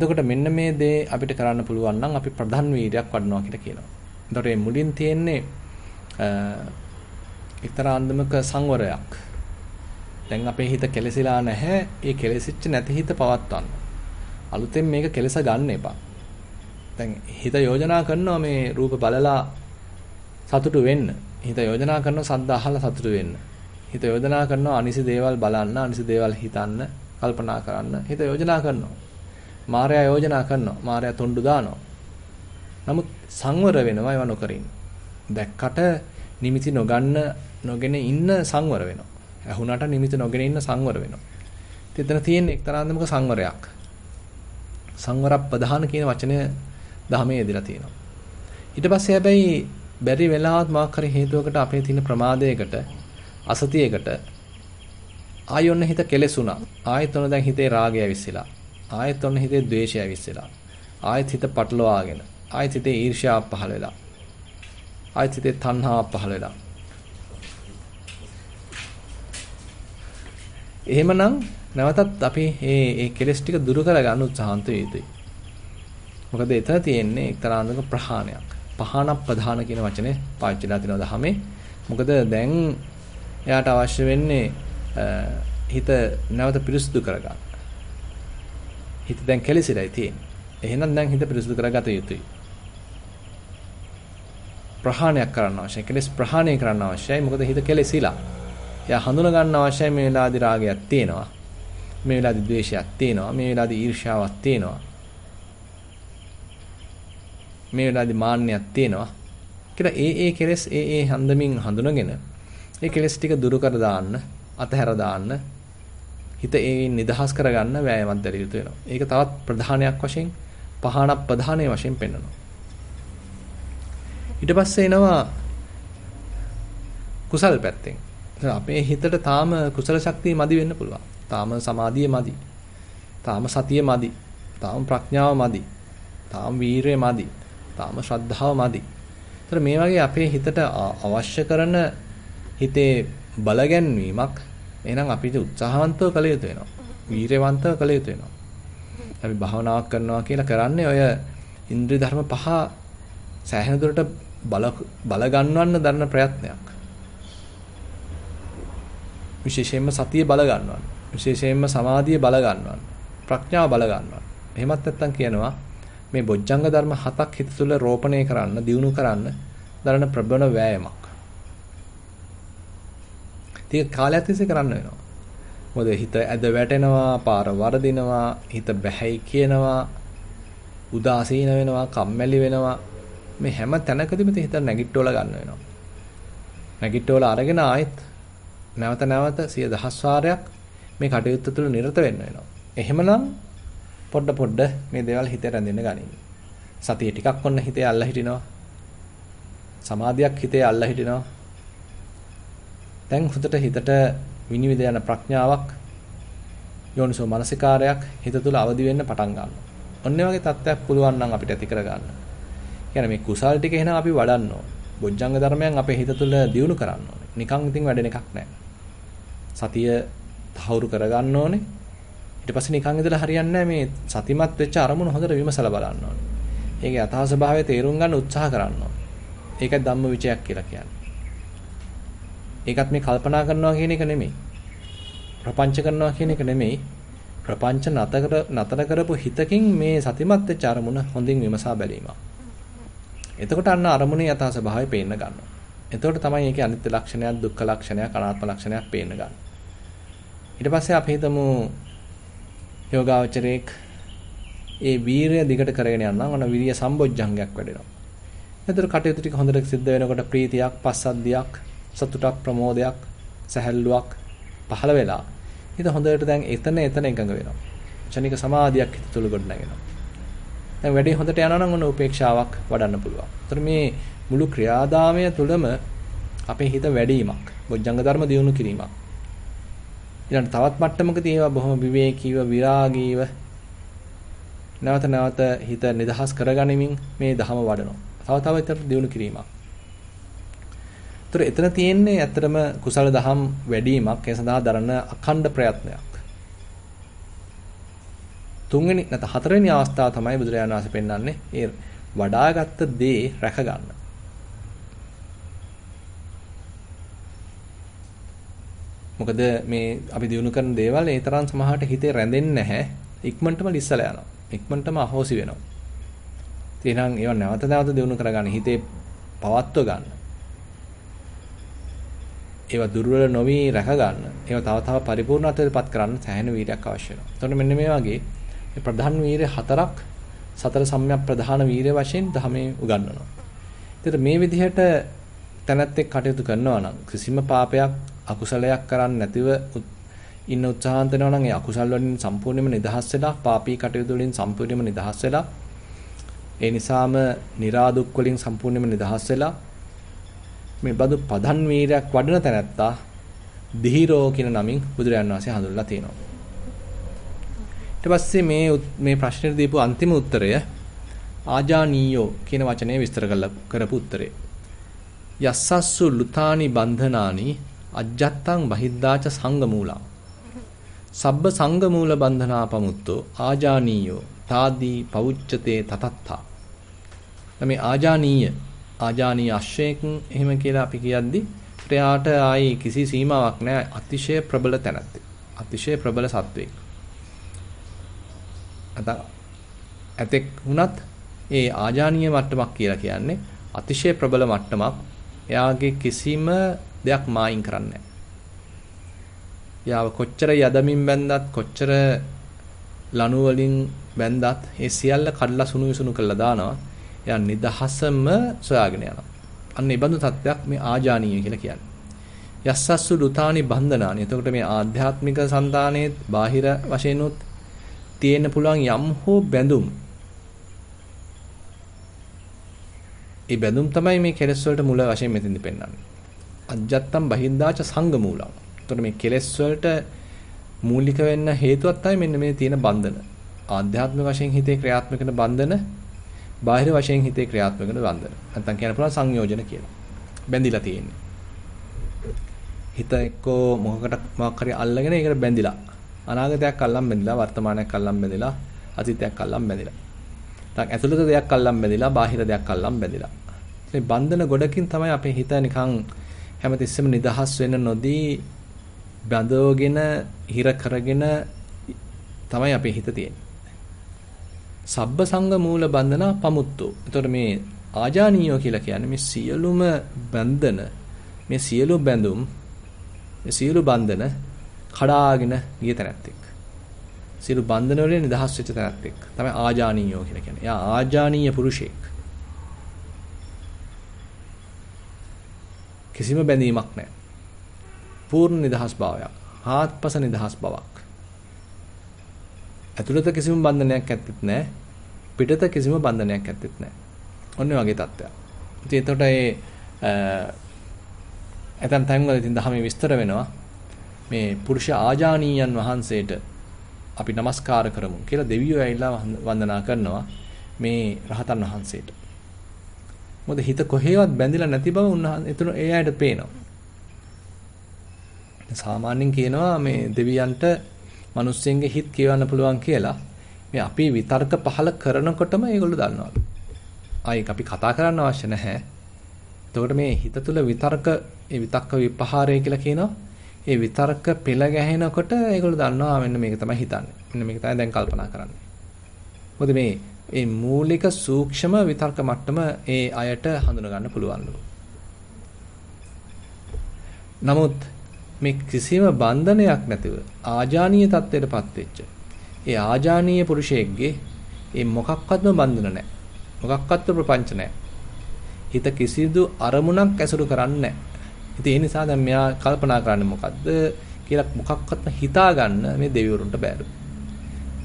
එතකොට මෙන්න මේ දේ අපිට කරන්න පුළුවන් නම් අපි ප්‍රධාන වීරයක් වඩනවා කියලා කියනවා. එතකොට මේ මුලින් තියෙන්නේ එක්තරා අන්දමක සංවරයක්. දැන් අපේ හිත කෙලසිලා නැහැ. ඒ කෙලසිච්ච නැති හිත පවත්වන්න. අලුතෙන් මේක කෙලස ගන්න එපා. දැන් හිත යෝජනා කරනවා මේ රූප බලලා සතුටු වෙන්න. හිත යෝජනා කරනවා සද්ද අහලා සතුටු වෙන්න. හිත යෝජනා කරනවා අනිසි දේවල් බලන්න, අනිසි දේවල් හිතන්න, කල්පනා කරන්න. හිත යෝජනා කරනවා. මායя යෝජනා කරනවා. මායя තොණ්ඩු දානවා. නමුත් සංවර වෙනවා ඒවා නොකර දැක්කට නිමිති නොගන්න නොගෙන ඉන්න සංවර වෙනවා. ඇහුණට නිමිති නොගෙන ඉන්න සංවර වෙනවා. එතන තියෙන එක්තරාන්දමක සංවරයක්. සංවර ප්‍රධාන කියන වචනය ධර්මයේ යෙදලා තියෙනවා. ඊට පස්සේ හැබැයි බැරි වෙලාවත් මාක් කර හේතුවකට අපේ තියෙන ප්‍රමාදයකට අසතියකට ආයොන්න හිත කෙලෙසුණා. ආයෙත් උන දැන් හිතේ රාගය විසිලා. ආයෙත් ඔන්න හිතේ ද්වේෂය ඇවිස්සලා. ආයෙත් හිත පටලවාගෙන. ආයෙත් හිතේ ඊර්ෂ්‍යාව පහළ වෙලා. ආයෙත් හිතේ තණ්හාව පහළ වෙලා. එහෙමනම් නැවතත් අපි මේ මේ කෙලෙස් ටික දුරු කරගන්න උත්සාහන්ත වේතුයි. මොකද එතන තියෙන්නේ එක්තරා අන්දමක ප්‍රහාණයක්. පහන ප්‍රධාන කියන වචනේ පාවිච්චි කරලා තිනවා දහමේ. මොකද දැන් එයාට අවශ්‍ය වෙන්නේ හිත නැවත පිරිසුදු කරගන්න. හිත දැන් කැලිසිරයි තියෙන්නේ. එහෙනම් දැන් හිත පිරිසුදු කරගත යුතුයි. ප්‍රහාණයක් කරන්න අවශ්‍යයි. කෙලස් ප්‍රහාණය කරන්න අවශ්‍යයි. මොකද හිත කෙලෙසිලා. එයා හඳුන ගන්න අවශ්‍යයි මේ වෙලාවේදී රාගයක් තියෙනවා. මේ වෙලාවේදී ද්වේෂයක් තියෙනවා. මේ වෙලාවේදී ඊර්ෂාවක් තියෙනවා. මේ වෙලාවේදී මාන්නයක් තියෙනවා. කියලා ඒ ඒ කෙලස් ඒ ඒ හන්දමින් හඳුනගෙන ඒ කෙලස් ටික දුරු කර දාන්න, අතහැර දාන්න හිත ඒෙන් නිදහස් කරගන්න වෑයමක් දැරිය යුතු වෙනවා. ඒක තවත් ප්‍රධානයක් වශයෙන් පහණක් ප්‍රධානයේ වශයෙන් පෙන්වනවා. ඊට පස්සේ එනවා කුසල් පැත්තෙන්. අපේ හිතට තාම කුසල ශක්තිය මදි වෙන්න පුළුවන්. තාම සමාධිය මදි. තාම සතිය මදි. තාම ප්‍රඥාව මදි. තාම වීරය මදි. තාම ශ්‍රද්ධාව මදි. ඒතර මේ වගේ අපේ හිතට අවශ්‍ය කරන හිතේ බලගැන්වීමක් එහෙනම් අපිට උත්සාහවන්තව කළ යුතු වෙනවා. වීරවන්තව කළ යුතු වෙනවා. අපි භාවනාවක් කරනවා කියලා කරන්නේ ඔය ඉන්ද්‍රිය ධර්ම පහ සෑහෙන දුරට බල බල ගන්නවන්න දරන ප්‍රයත්නයක්. විශේෂයෙන්ම සතිය බල ගන්නවා. විශේෂයෙන්ම සමාධිය බල ගන්නවා. ප්‍රඥාව බල ගන්නවා. එහෙමත් නැත්නම් කියනවා මේ බොජ්ජංග ධර්ම හතක් හිත තුළ රෝපණය කරන්න, දියුණු කරන්න දරන ප්‍රබල වෑයමක්. ඒක කාලයක් තිස්සේ කරන්න වෙනවා. මොකද හිත ඇද වැටෙනවා, පාර වර්ධිනවා, හිත බැහැයි කියනවා, උදාසීන වෙනවා, කම්මැලි වෙනවා. මේ හැම තැනකදීම හිත නැගිට්ටවල ගන්න වෙනවා. නැගිට්ටවල අරගෙන ආයෙත් නැවත නැවත සිය දහස් වාරයක් මේ කටයුත්ත තුළ නිරත වෙන්න වෙනවා. එහෙමනම් පොඩ පොඩ මේ දේවල් හිතේ රැඳෙන්න ගනිමු. සතිය ටිකක් ඔන්න හිතේ අල්ල හිටිනවා. සමාධියක් හිතේ අල්ල හිටිනවා. දැන් හොඳට හිතට විනිවිද යන ප්‍රඥාවක් යෝනිසෝ මානසිකාරයක් හිත තුළ අවදි වෙන්න පටන් ගන්නවා. ඔන්න වගේ තත්ත්වයක් පුළුවන් නම් අපිට ඇති කරගන්න. කියන්නේ මේ කුසල් ටික එහෙනම් අපි වඩන්න ඕන. බොජ්ජංග ධර්මයන් අපේ හිත තුළ දියුණු කරන්න ඕනේ. නිකන් ඉතින් වැඩෙන එකක් නැහැ. සතිය තහවුරු කරගන්න ඕනේ. ඊට පස්සේ නිකන් ඉඳලා හරියන්නේ මේ සතිමත් වෙච්ච අරමුණ හොඳට විමසලා බලන්න ඕනේ. ඒකේ යථා ස්වභාවය තේරුම් ගන්න උත්සාහ කරන්න ඕනේ. ඒකයි ධම්ම විචයක් කියලා කියන්නේ. ඒකත් මේ කල්පනා කරනවා කියන එක නෙමෙයි. ප්‍රපංච කරනවා කියන එක නෙමෙයි. ප්‍රපංච නතර නතර කරපු හිතකින් මේ සතිමත් වෙච්ච අරමුණ හොඳින් විමසා බැලීම. එතකොට අන්න අරමුණේ යථා ස්වභාවය පේන්න ගන්නවා. එතකොට තමයි ඒකේ අනිත්‍ය ලක්ෂණයක්, දුක්ඛ ලක්ෂණයක්, අනාත්ම ලක්ෂණයක් පේන්න ගන්න. ඊට පස්සේ අපි හිතමු යෝගාවචරයේක් ඒ වීරය දිගට කරගෙන යනවා. අන විරිය සම්බොජ්ජංගයක් වැඩෙනවා. එතකොට කටයුතු ටික හොඳට සිද්ධ වෙනකොට ප්‍රීතියක්, පස්සද්ධියක්, සතුටක් ප්‍රමෝදයක් සැහැල්ලුවක් පහළ වෙලා හිත හොඳට දැන් එතන එතන එකඟ වෙනවා. ක්ෂණික සමාධියක් හිත තුළ ගොඩනගෙනවා. දැන් වැඩේ හොඳට යනවා නම් ඔන්න උපේක්ෂාවක් වඩන්න පුළුවන්. ඒතර මේ මුළු ක්‍රියාදාමය තුළම අපේ හිත වැඩිවීමක්, බොජ්ජංග ධර්ම දියුණු කිරීමක්. ඊළඟ තවත් මට්ටමකදී ඒවා බොහොම විවේකීව, විරාගීව නැවත නැවත හිත නිදහස් කරගනිමින් මේ ධහම වඩනවා. තව තවත් දියුණු කිරීමක්. ඒතර එතන තියෙන්නේ ඇත්තටම කුසල දහම් වැඩිවීමක් ඒ සඳහා දරන අඛණ්ඩ ප්‍රයත්නයක්. තුන්වෙනි නැත හතරවෙනි අවස්ථාව තමයි බුදුරජාණන් වහන්සේ පෙන්වන්නේ ඒ වඩාගත් දේ රැක ගන්න. මොකද මේ අපි දිනු කරන දේවල් ඒ තරම් සමහරට හිතේ රැඳෙන්නේ නැහැ. ඉක්මනටම ලිස්සලා යනවා. ඉක්මනටම අහෝසි වෙනවා. එහෙනම් ඒවා නැවත නැවත දිනු කරගන්න හිතේ පවත්ව ගන්න. ඒවා දුර්වල නොවි රැක ගන්න, ඒවා තව තව පරිපූර්ණත්වයටපත් කරන්න සෑහෙන වීරයක් අවශ්‍ය වෙනවා. එතකොට මෙන්න මේ වගේ ප්‍රධාන වීරය හතරක් සතර සම්‍යක් ප්‍රධාන වීරය වශයෙන් ධමයේ උගන්වනවා. ඒතර මේ විදිහට තැනැත්තෙක් කටයුතු කරනවා නම් කිසිම පාපයක් අකුසලයක් කරන්නේ නැතිව ඉන්න උත්සාහන්ත වෙනවා නම් ඒ අකුසල් වලින් සම්පූර්ණයෙන්ම නිදහස් වෙලා පාපී කටයුතු වලින් සම්පූර්ණයෙන්ම නිදහස් වෙලා ඒ නිසාම निराදුක් වලින් සම්පූර්ණයෙන්ම නිදහස් වෙලා මේ බඳු පදන් වීරයක් වඩන තැනැත්තා දිහිරෝ කියන නමින් බුදුරජාන් වහන්සේ හඳුන්ලා තියෙනවා. ඊට පස්සේ මේ මේ ප්‍රශ්නෙට දීපු අන්තිම උත්තරය ආජානීයෝ කියන වචනය විස්තර කරලා කරපු උත්තරේ. යස්සස්සු ලුතානි බන්ධනානි අජ්ජත්තං බහිද්දාච සංගමූලං. සබ්බ සංගමූල බන්ධනා පමුත්තෝ ආජානීයෝ තාදී පවුච්චතේ තතත්තා. මේ ආජානීය ආජානීය අශ්වයෙක් එහෙම කියලා අපි කියද්දි ප්‍රයාට ආයි කිසි සීමාවක් නැහැ අතිශය ප්‍රබල තැනක්. අතිශය ප්‍රබල සත්වෙක්. අත ඇතෙක් වුණත් ඒ ආජානීය මට්ටමක් කියලා කියන්නේ අතිශය ප්‍රබල මට්ටමක්. එයාගේ කිසිම දෙයක් මායින් කරන්නේ යාව කොච්චර යදමින් බැන්දත් කොච්චර ලනු වලින් බැන්දත් ඒ සියල්ල කඩලා සුණු විසුණු කරලා දානවා එයා නිදහසම සොයාගෙන යනවා. අන්න ඒ බඳු තත්ත්වයක් මේ ආජානීය කියලා කියන්නේ. යස්සස්සු දුතානි බන්ධනානි. එතකොට මේ ආධ්‍යාත්මික సంతානයේ බාහිර වශයෙන් උත් තියෙන්න පුළුවන් යම් හෝ බැඳුම්. ඒ බැඳුම් තමයි මේ කෙලෙස් වලට මුල වශයෙන් මෙතෙන්දි පෙන්වන්නේ. අජ්ජත්තම් බහින්දාච සංගමූලං. එතකොට මේ කෙලෙස් වලට මූලික වෙන්න හේතුවක් තමයි මෙන්න මේ තියෙන බන්ධන. ආධ්‍යාත්මික වශයෙන් හිතේ ක්‍රියාත්මක කරන බන්ධන බාහිර වශයෙන් හිතේ ක්‍රියාත්මක වෙන බන්ධන. නැත්තම් කියන්න පුළුවන් සංයෝජන කියලා. බැඳිලා තියෙන්නේ. හිත එක්කෝ මොකකට මොකක් හරි අල්ලගෙන ඒකට බැඳිලා. අනාගතයක් අල්ලන් බැඳිලා, වර්තමානයක් අල්ලන් බැඳිලා, අතීතයක් අල්ලන් බැඳිලා. නැත්තම් ඇතුළත දෙයක් අල්ලන් බැඳිලා, බාහිර දෙයක් අල්ලන් බැඳිලා. මේ බන්ධන ගොඩකින් තමයි අපේ හිත නිකන් හැමතිස්සෙම නිදහස් වෙන්න නොදී බඳවගෙන හිර කරගෙන තමයි අපේ හිත තියෙන්නේ. සබ්බ සංග මූල බන්ධනා පමුත්තෝ. එතකොට මේ ආජානීයෝ කියලා කියන්නේ මේ සියලුම බන්ධන මේ සියලු බැඳුම් මේ සියලු බන්ධන කඩාගෙන ගිය තැනැත්තෙක්. සියලු බන්ධන වලින් නිදහස් වෙච්ච තැනැත්තෙක් තමයි ආජානීයෝ කියලා කියන්නේ. එයා ආජානීය පුරුෂයෙක්. කිසිම බැඳීමක් නැහැ. පූර්ණ නිදහස් භාවයක්. ආත්පස නිදහස් බවක්. ඇතුළත කිසිම බන්ධනයක් ඇත්තෙත් නැහැ. පිටත කිසිම බන්ධනයක් ඇත්තෙත් නැහැ. ඔන්න වගේ තත්ත්වයක්. ඉතින් එතකොට ඒ ඇතන් තැන්වල ඉතින් දහමේ විස්තර වෙනවා මේ පුරුෂ ආජානීයන් වහන්සේට අපි নমස්කාර කරමු කියලා දෙවියෝ ඇවිල්ලා වන්දනා කරනවා මේ රහතන් වහන්සේට. මොකද හිත කොහේවත් බැඳිලා නැති බව උන්වහන්සේ එතන ඒ අයට පේනවා. සාමාන්‍යයෙන් කියනවා මේ දෙවියන්ට මිනිස්සුන්ගේ හිත කියවන්න පුළුවන් කියලා මේ අපි විතර්ක පහල කරනකොටම ඒගොල්ලෝ දන්නවලු. ආයෙත් අපි කතා කරන්න අවශ්‍ය නැහැ. එතකොට මේ හිත තුළ විතර්ක ඒ විතක්ක විපහාරය කියලා කියනවා. ඒ විතර්ක පෙළ ගැහෙනකොට ඒගොල්ලෝ දන්නවා මෙන්න මේක තමයි හිතන්නේ. මෙන්න මේක තමයි දැන් කල්පනා කරන්නේ. මොකද මේ මේ මූලික සූක්ෂම විතර්ක මට්ටම ඒ අයට හඳුනා ගන්න පුළුවන්ලු. නමුත් මේ කිසිම බන්ධනයක් නැතිව ආජානීය தත්ත්වයටපත් වෙච්ච. ඒ ආජානීය පුරුෂයෙක්ගේ ඒ මොකක්වත්ම බන්ධන නැහැ. මොකක්වත්ම ප්‍රපංච නැහැ. හිත කිසිදු අරමුණක් ඇසුරු කරන්නේ නැහැ. ඉතින් ඒ නිසා දැන් මෙයා කල්පනා කරන්නේ මොකද්ද කියලා මොකක්වත්ම හිතා ගන්න මේ දෙවිවරුන්ට බෑලු.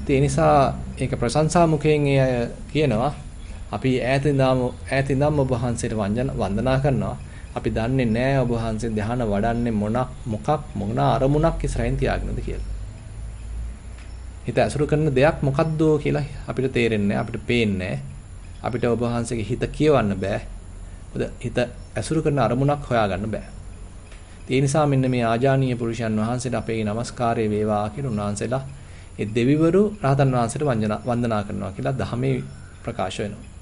ඉතින් ඒ නිසා ඒක ප්‍රශංසා මුඛයෙන් ඒ අය කියනවා අපි ඈත ඉඳාම ඈත ඉඳාම ඔබ වහන්සේට වන්දනා කරනවා. අපි දන්නේ නැහැ ඔබ වහන්සේ ධ්‍යාන වඩන්නේ මොනක් මොකක් මොන අරමුණක් ඉස්සරහින් තියාගෙනද කියලා. හිත ඇසුරු කරන දෙයක් මොකද්ද කියලා අපිට තේරෙන්නේ අපිට පේන්නේ අපිට ඔබ වහන්සේගේ හිත කියවන්න බෑ. මොකද හිත ඇසුරු කරන අරමුණක් හොයාගන්න බෑ. ඒ නිසා මෙන්න මේ ආජානීය පුරුෂයන් වහන්සේට අපේ নমස්කාරය වේවා කියලා උන්වහන්සේලා ඒ දෙවිවරු රහතන් වහන්සේට වන්දනා කරනවා කියලා දහමේ ප්‍රකාශ වෙනවා.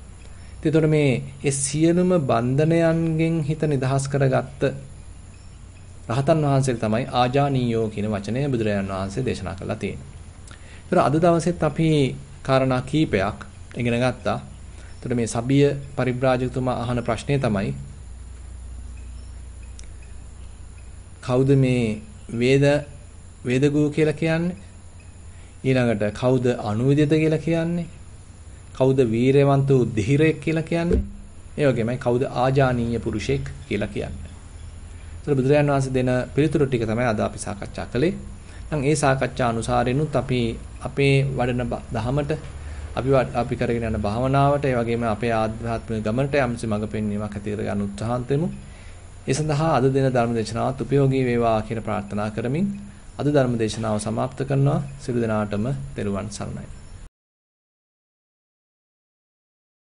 එතකොට මේ ඒ සියලුම බන්ධනයන්ගෙන් හිත නිදහස් කරගත්ත රහතන් වහන්සේ තමයි ආජානීයෝ කියන වචනය බුදුරජාන් වහන්සේ දේශනා කළා තියෙන්නේ. ඒතර අද දවසෙත් අපි කාරණා කීපයක් ඉගෙන ගත්තා. එතකොට මේ සබිය පරිබ්‍රාජකතුමා අහන ප්‍රශ්නේ තමයි කවුද මේ වේද වේදගෝ කියලා කියන්නේ? ඊළඟට කවුද අනුවිදිත කියලා කියන්නේ? කවුද වීරවන්ත වූ ධීරයෙක් කියලා කියන්නේ? ඒ වගේමයි කවුද ආජානීය පුරුෂයෙක් කියලා කියන්නේ. ඒතර බුදුරජාන් වහන්සේ දෙන පිළිතුරු ටික තමයි අද අපි සාකච්ඡා කළේ. නම් ඒ සාකච්ඡා අනුසාරෙනුත් අපි අපේ වඩන දහමට අපි අපි කරගෙන යන භාවනාවට ඒ වගේම අපේ ආධ්‍යාත්මික ගමනට යම්සි මඟ පෙන්වීමක් ඇති කර ගන්න උත්සාහන්ත වෙමු. ඒ සඳහා අද දින ධර්ම දේශනාවත් උපයෝගී වේවා කියලා ප්‍රාර්ථනා කරමින් අද ධර්ම දේශනාව સમાપ્ત කරනවා. සියලු දෙනාටම තෙරුවන් සරණයි.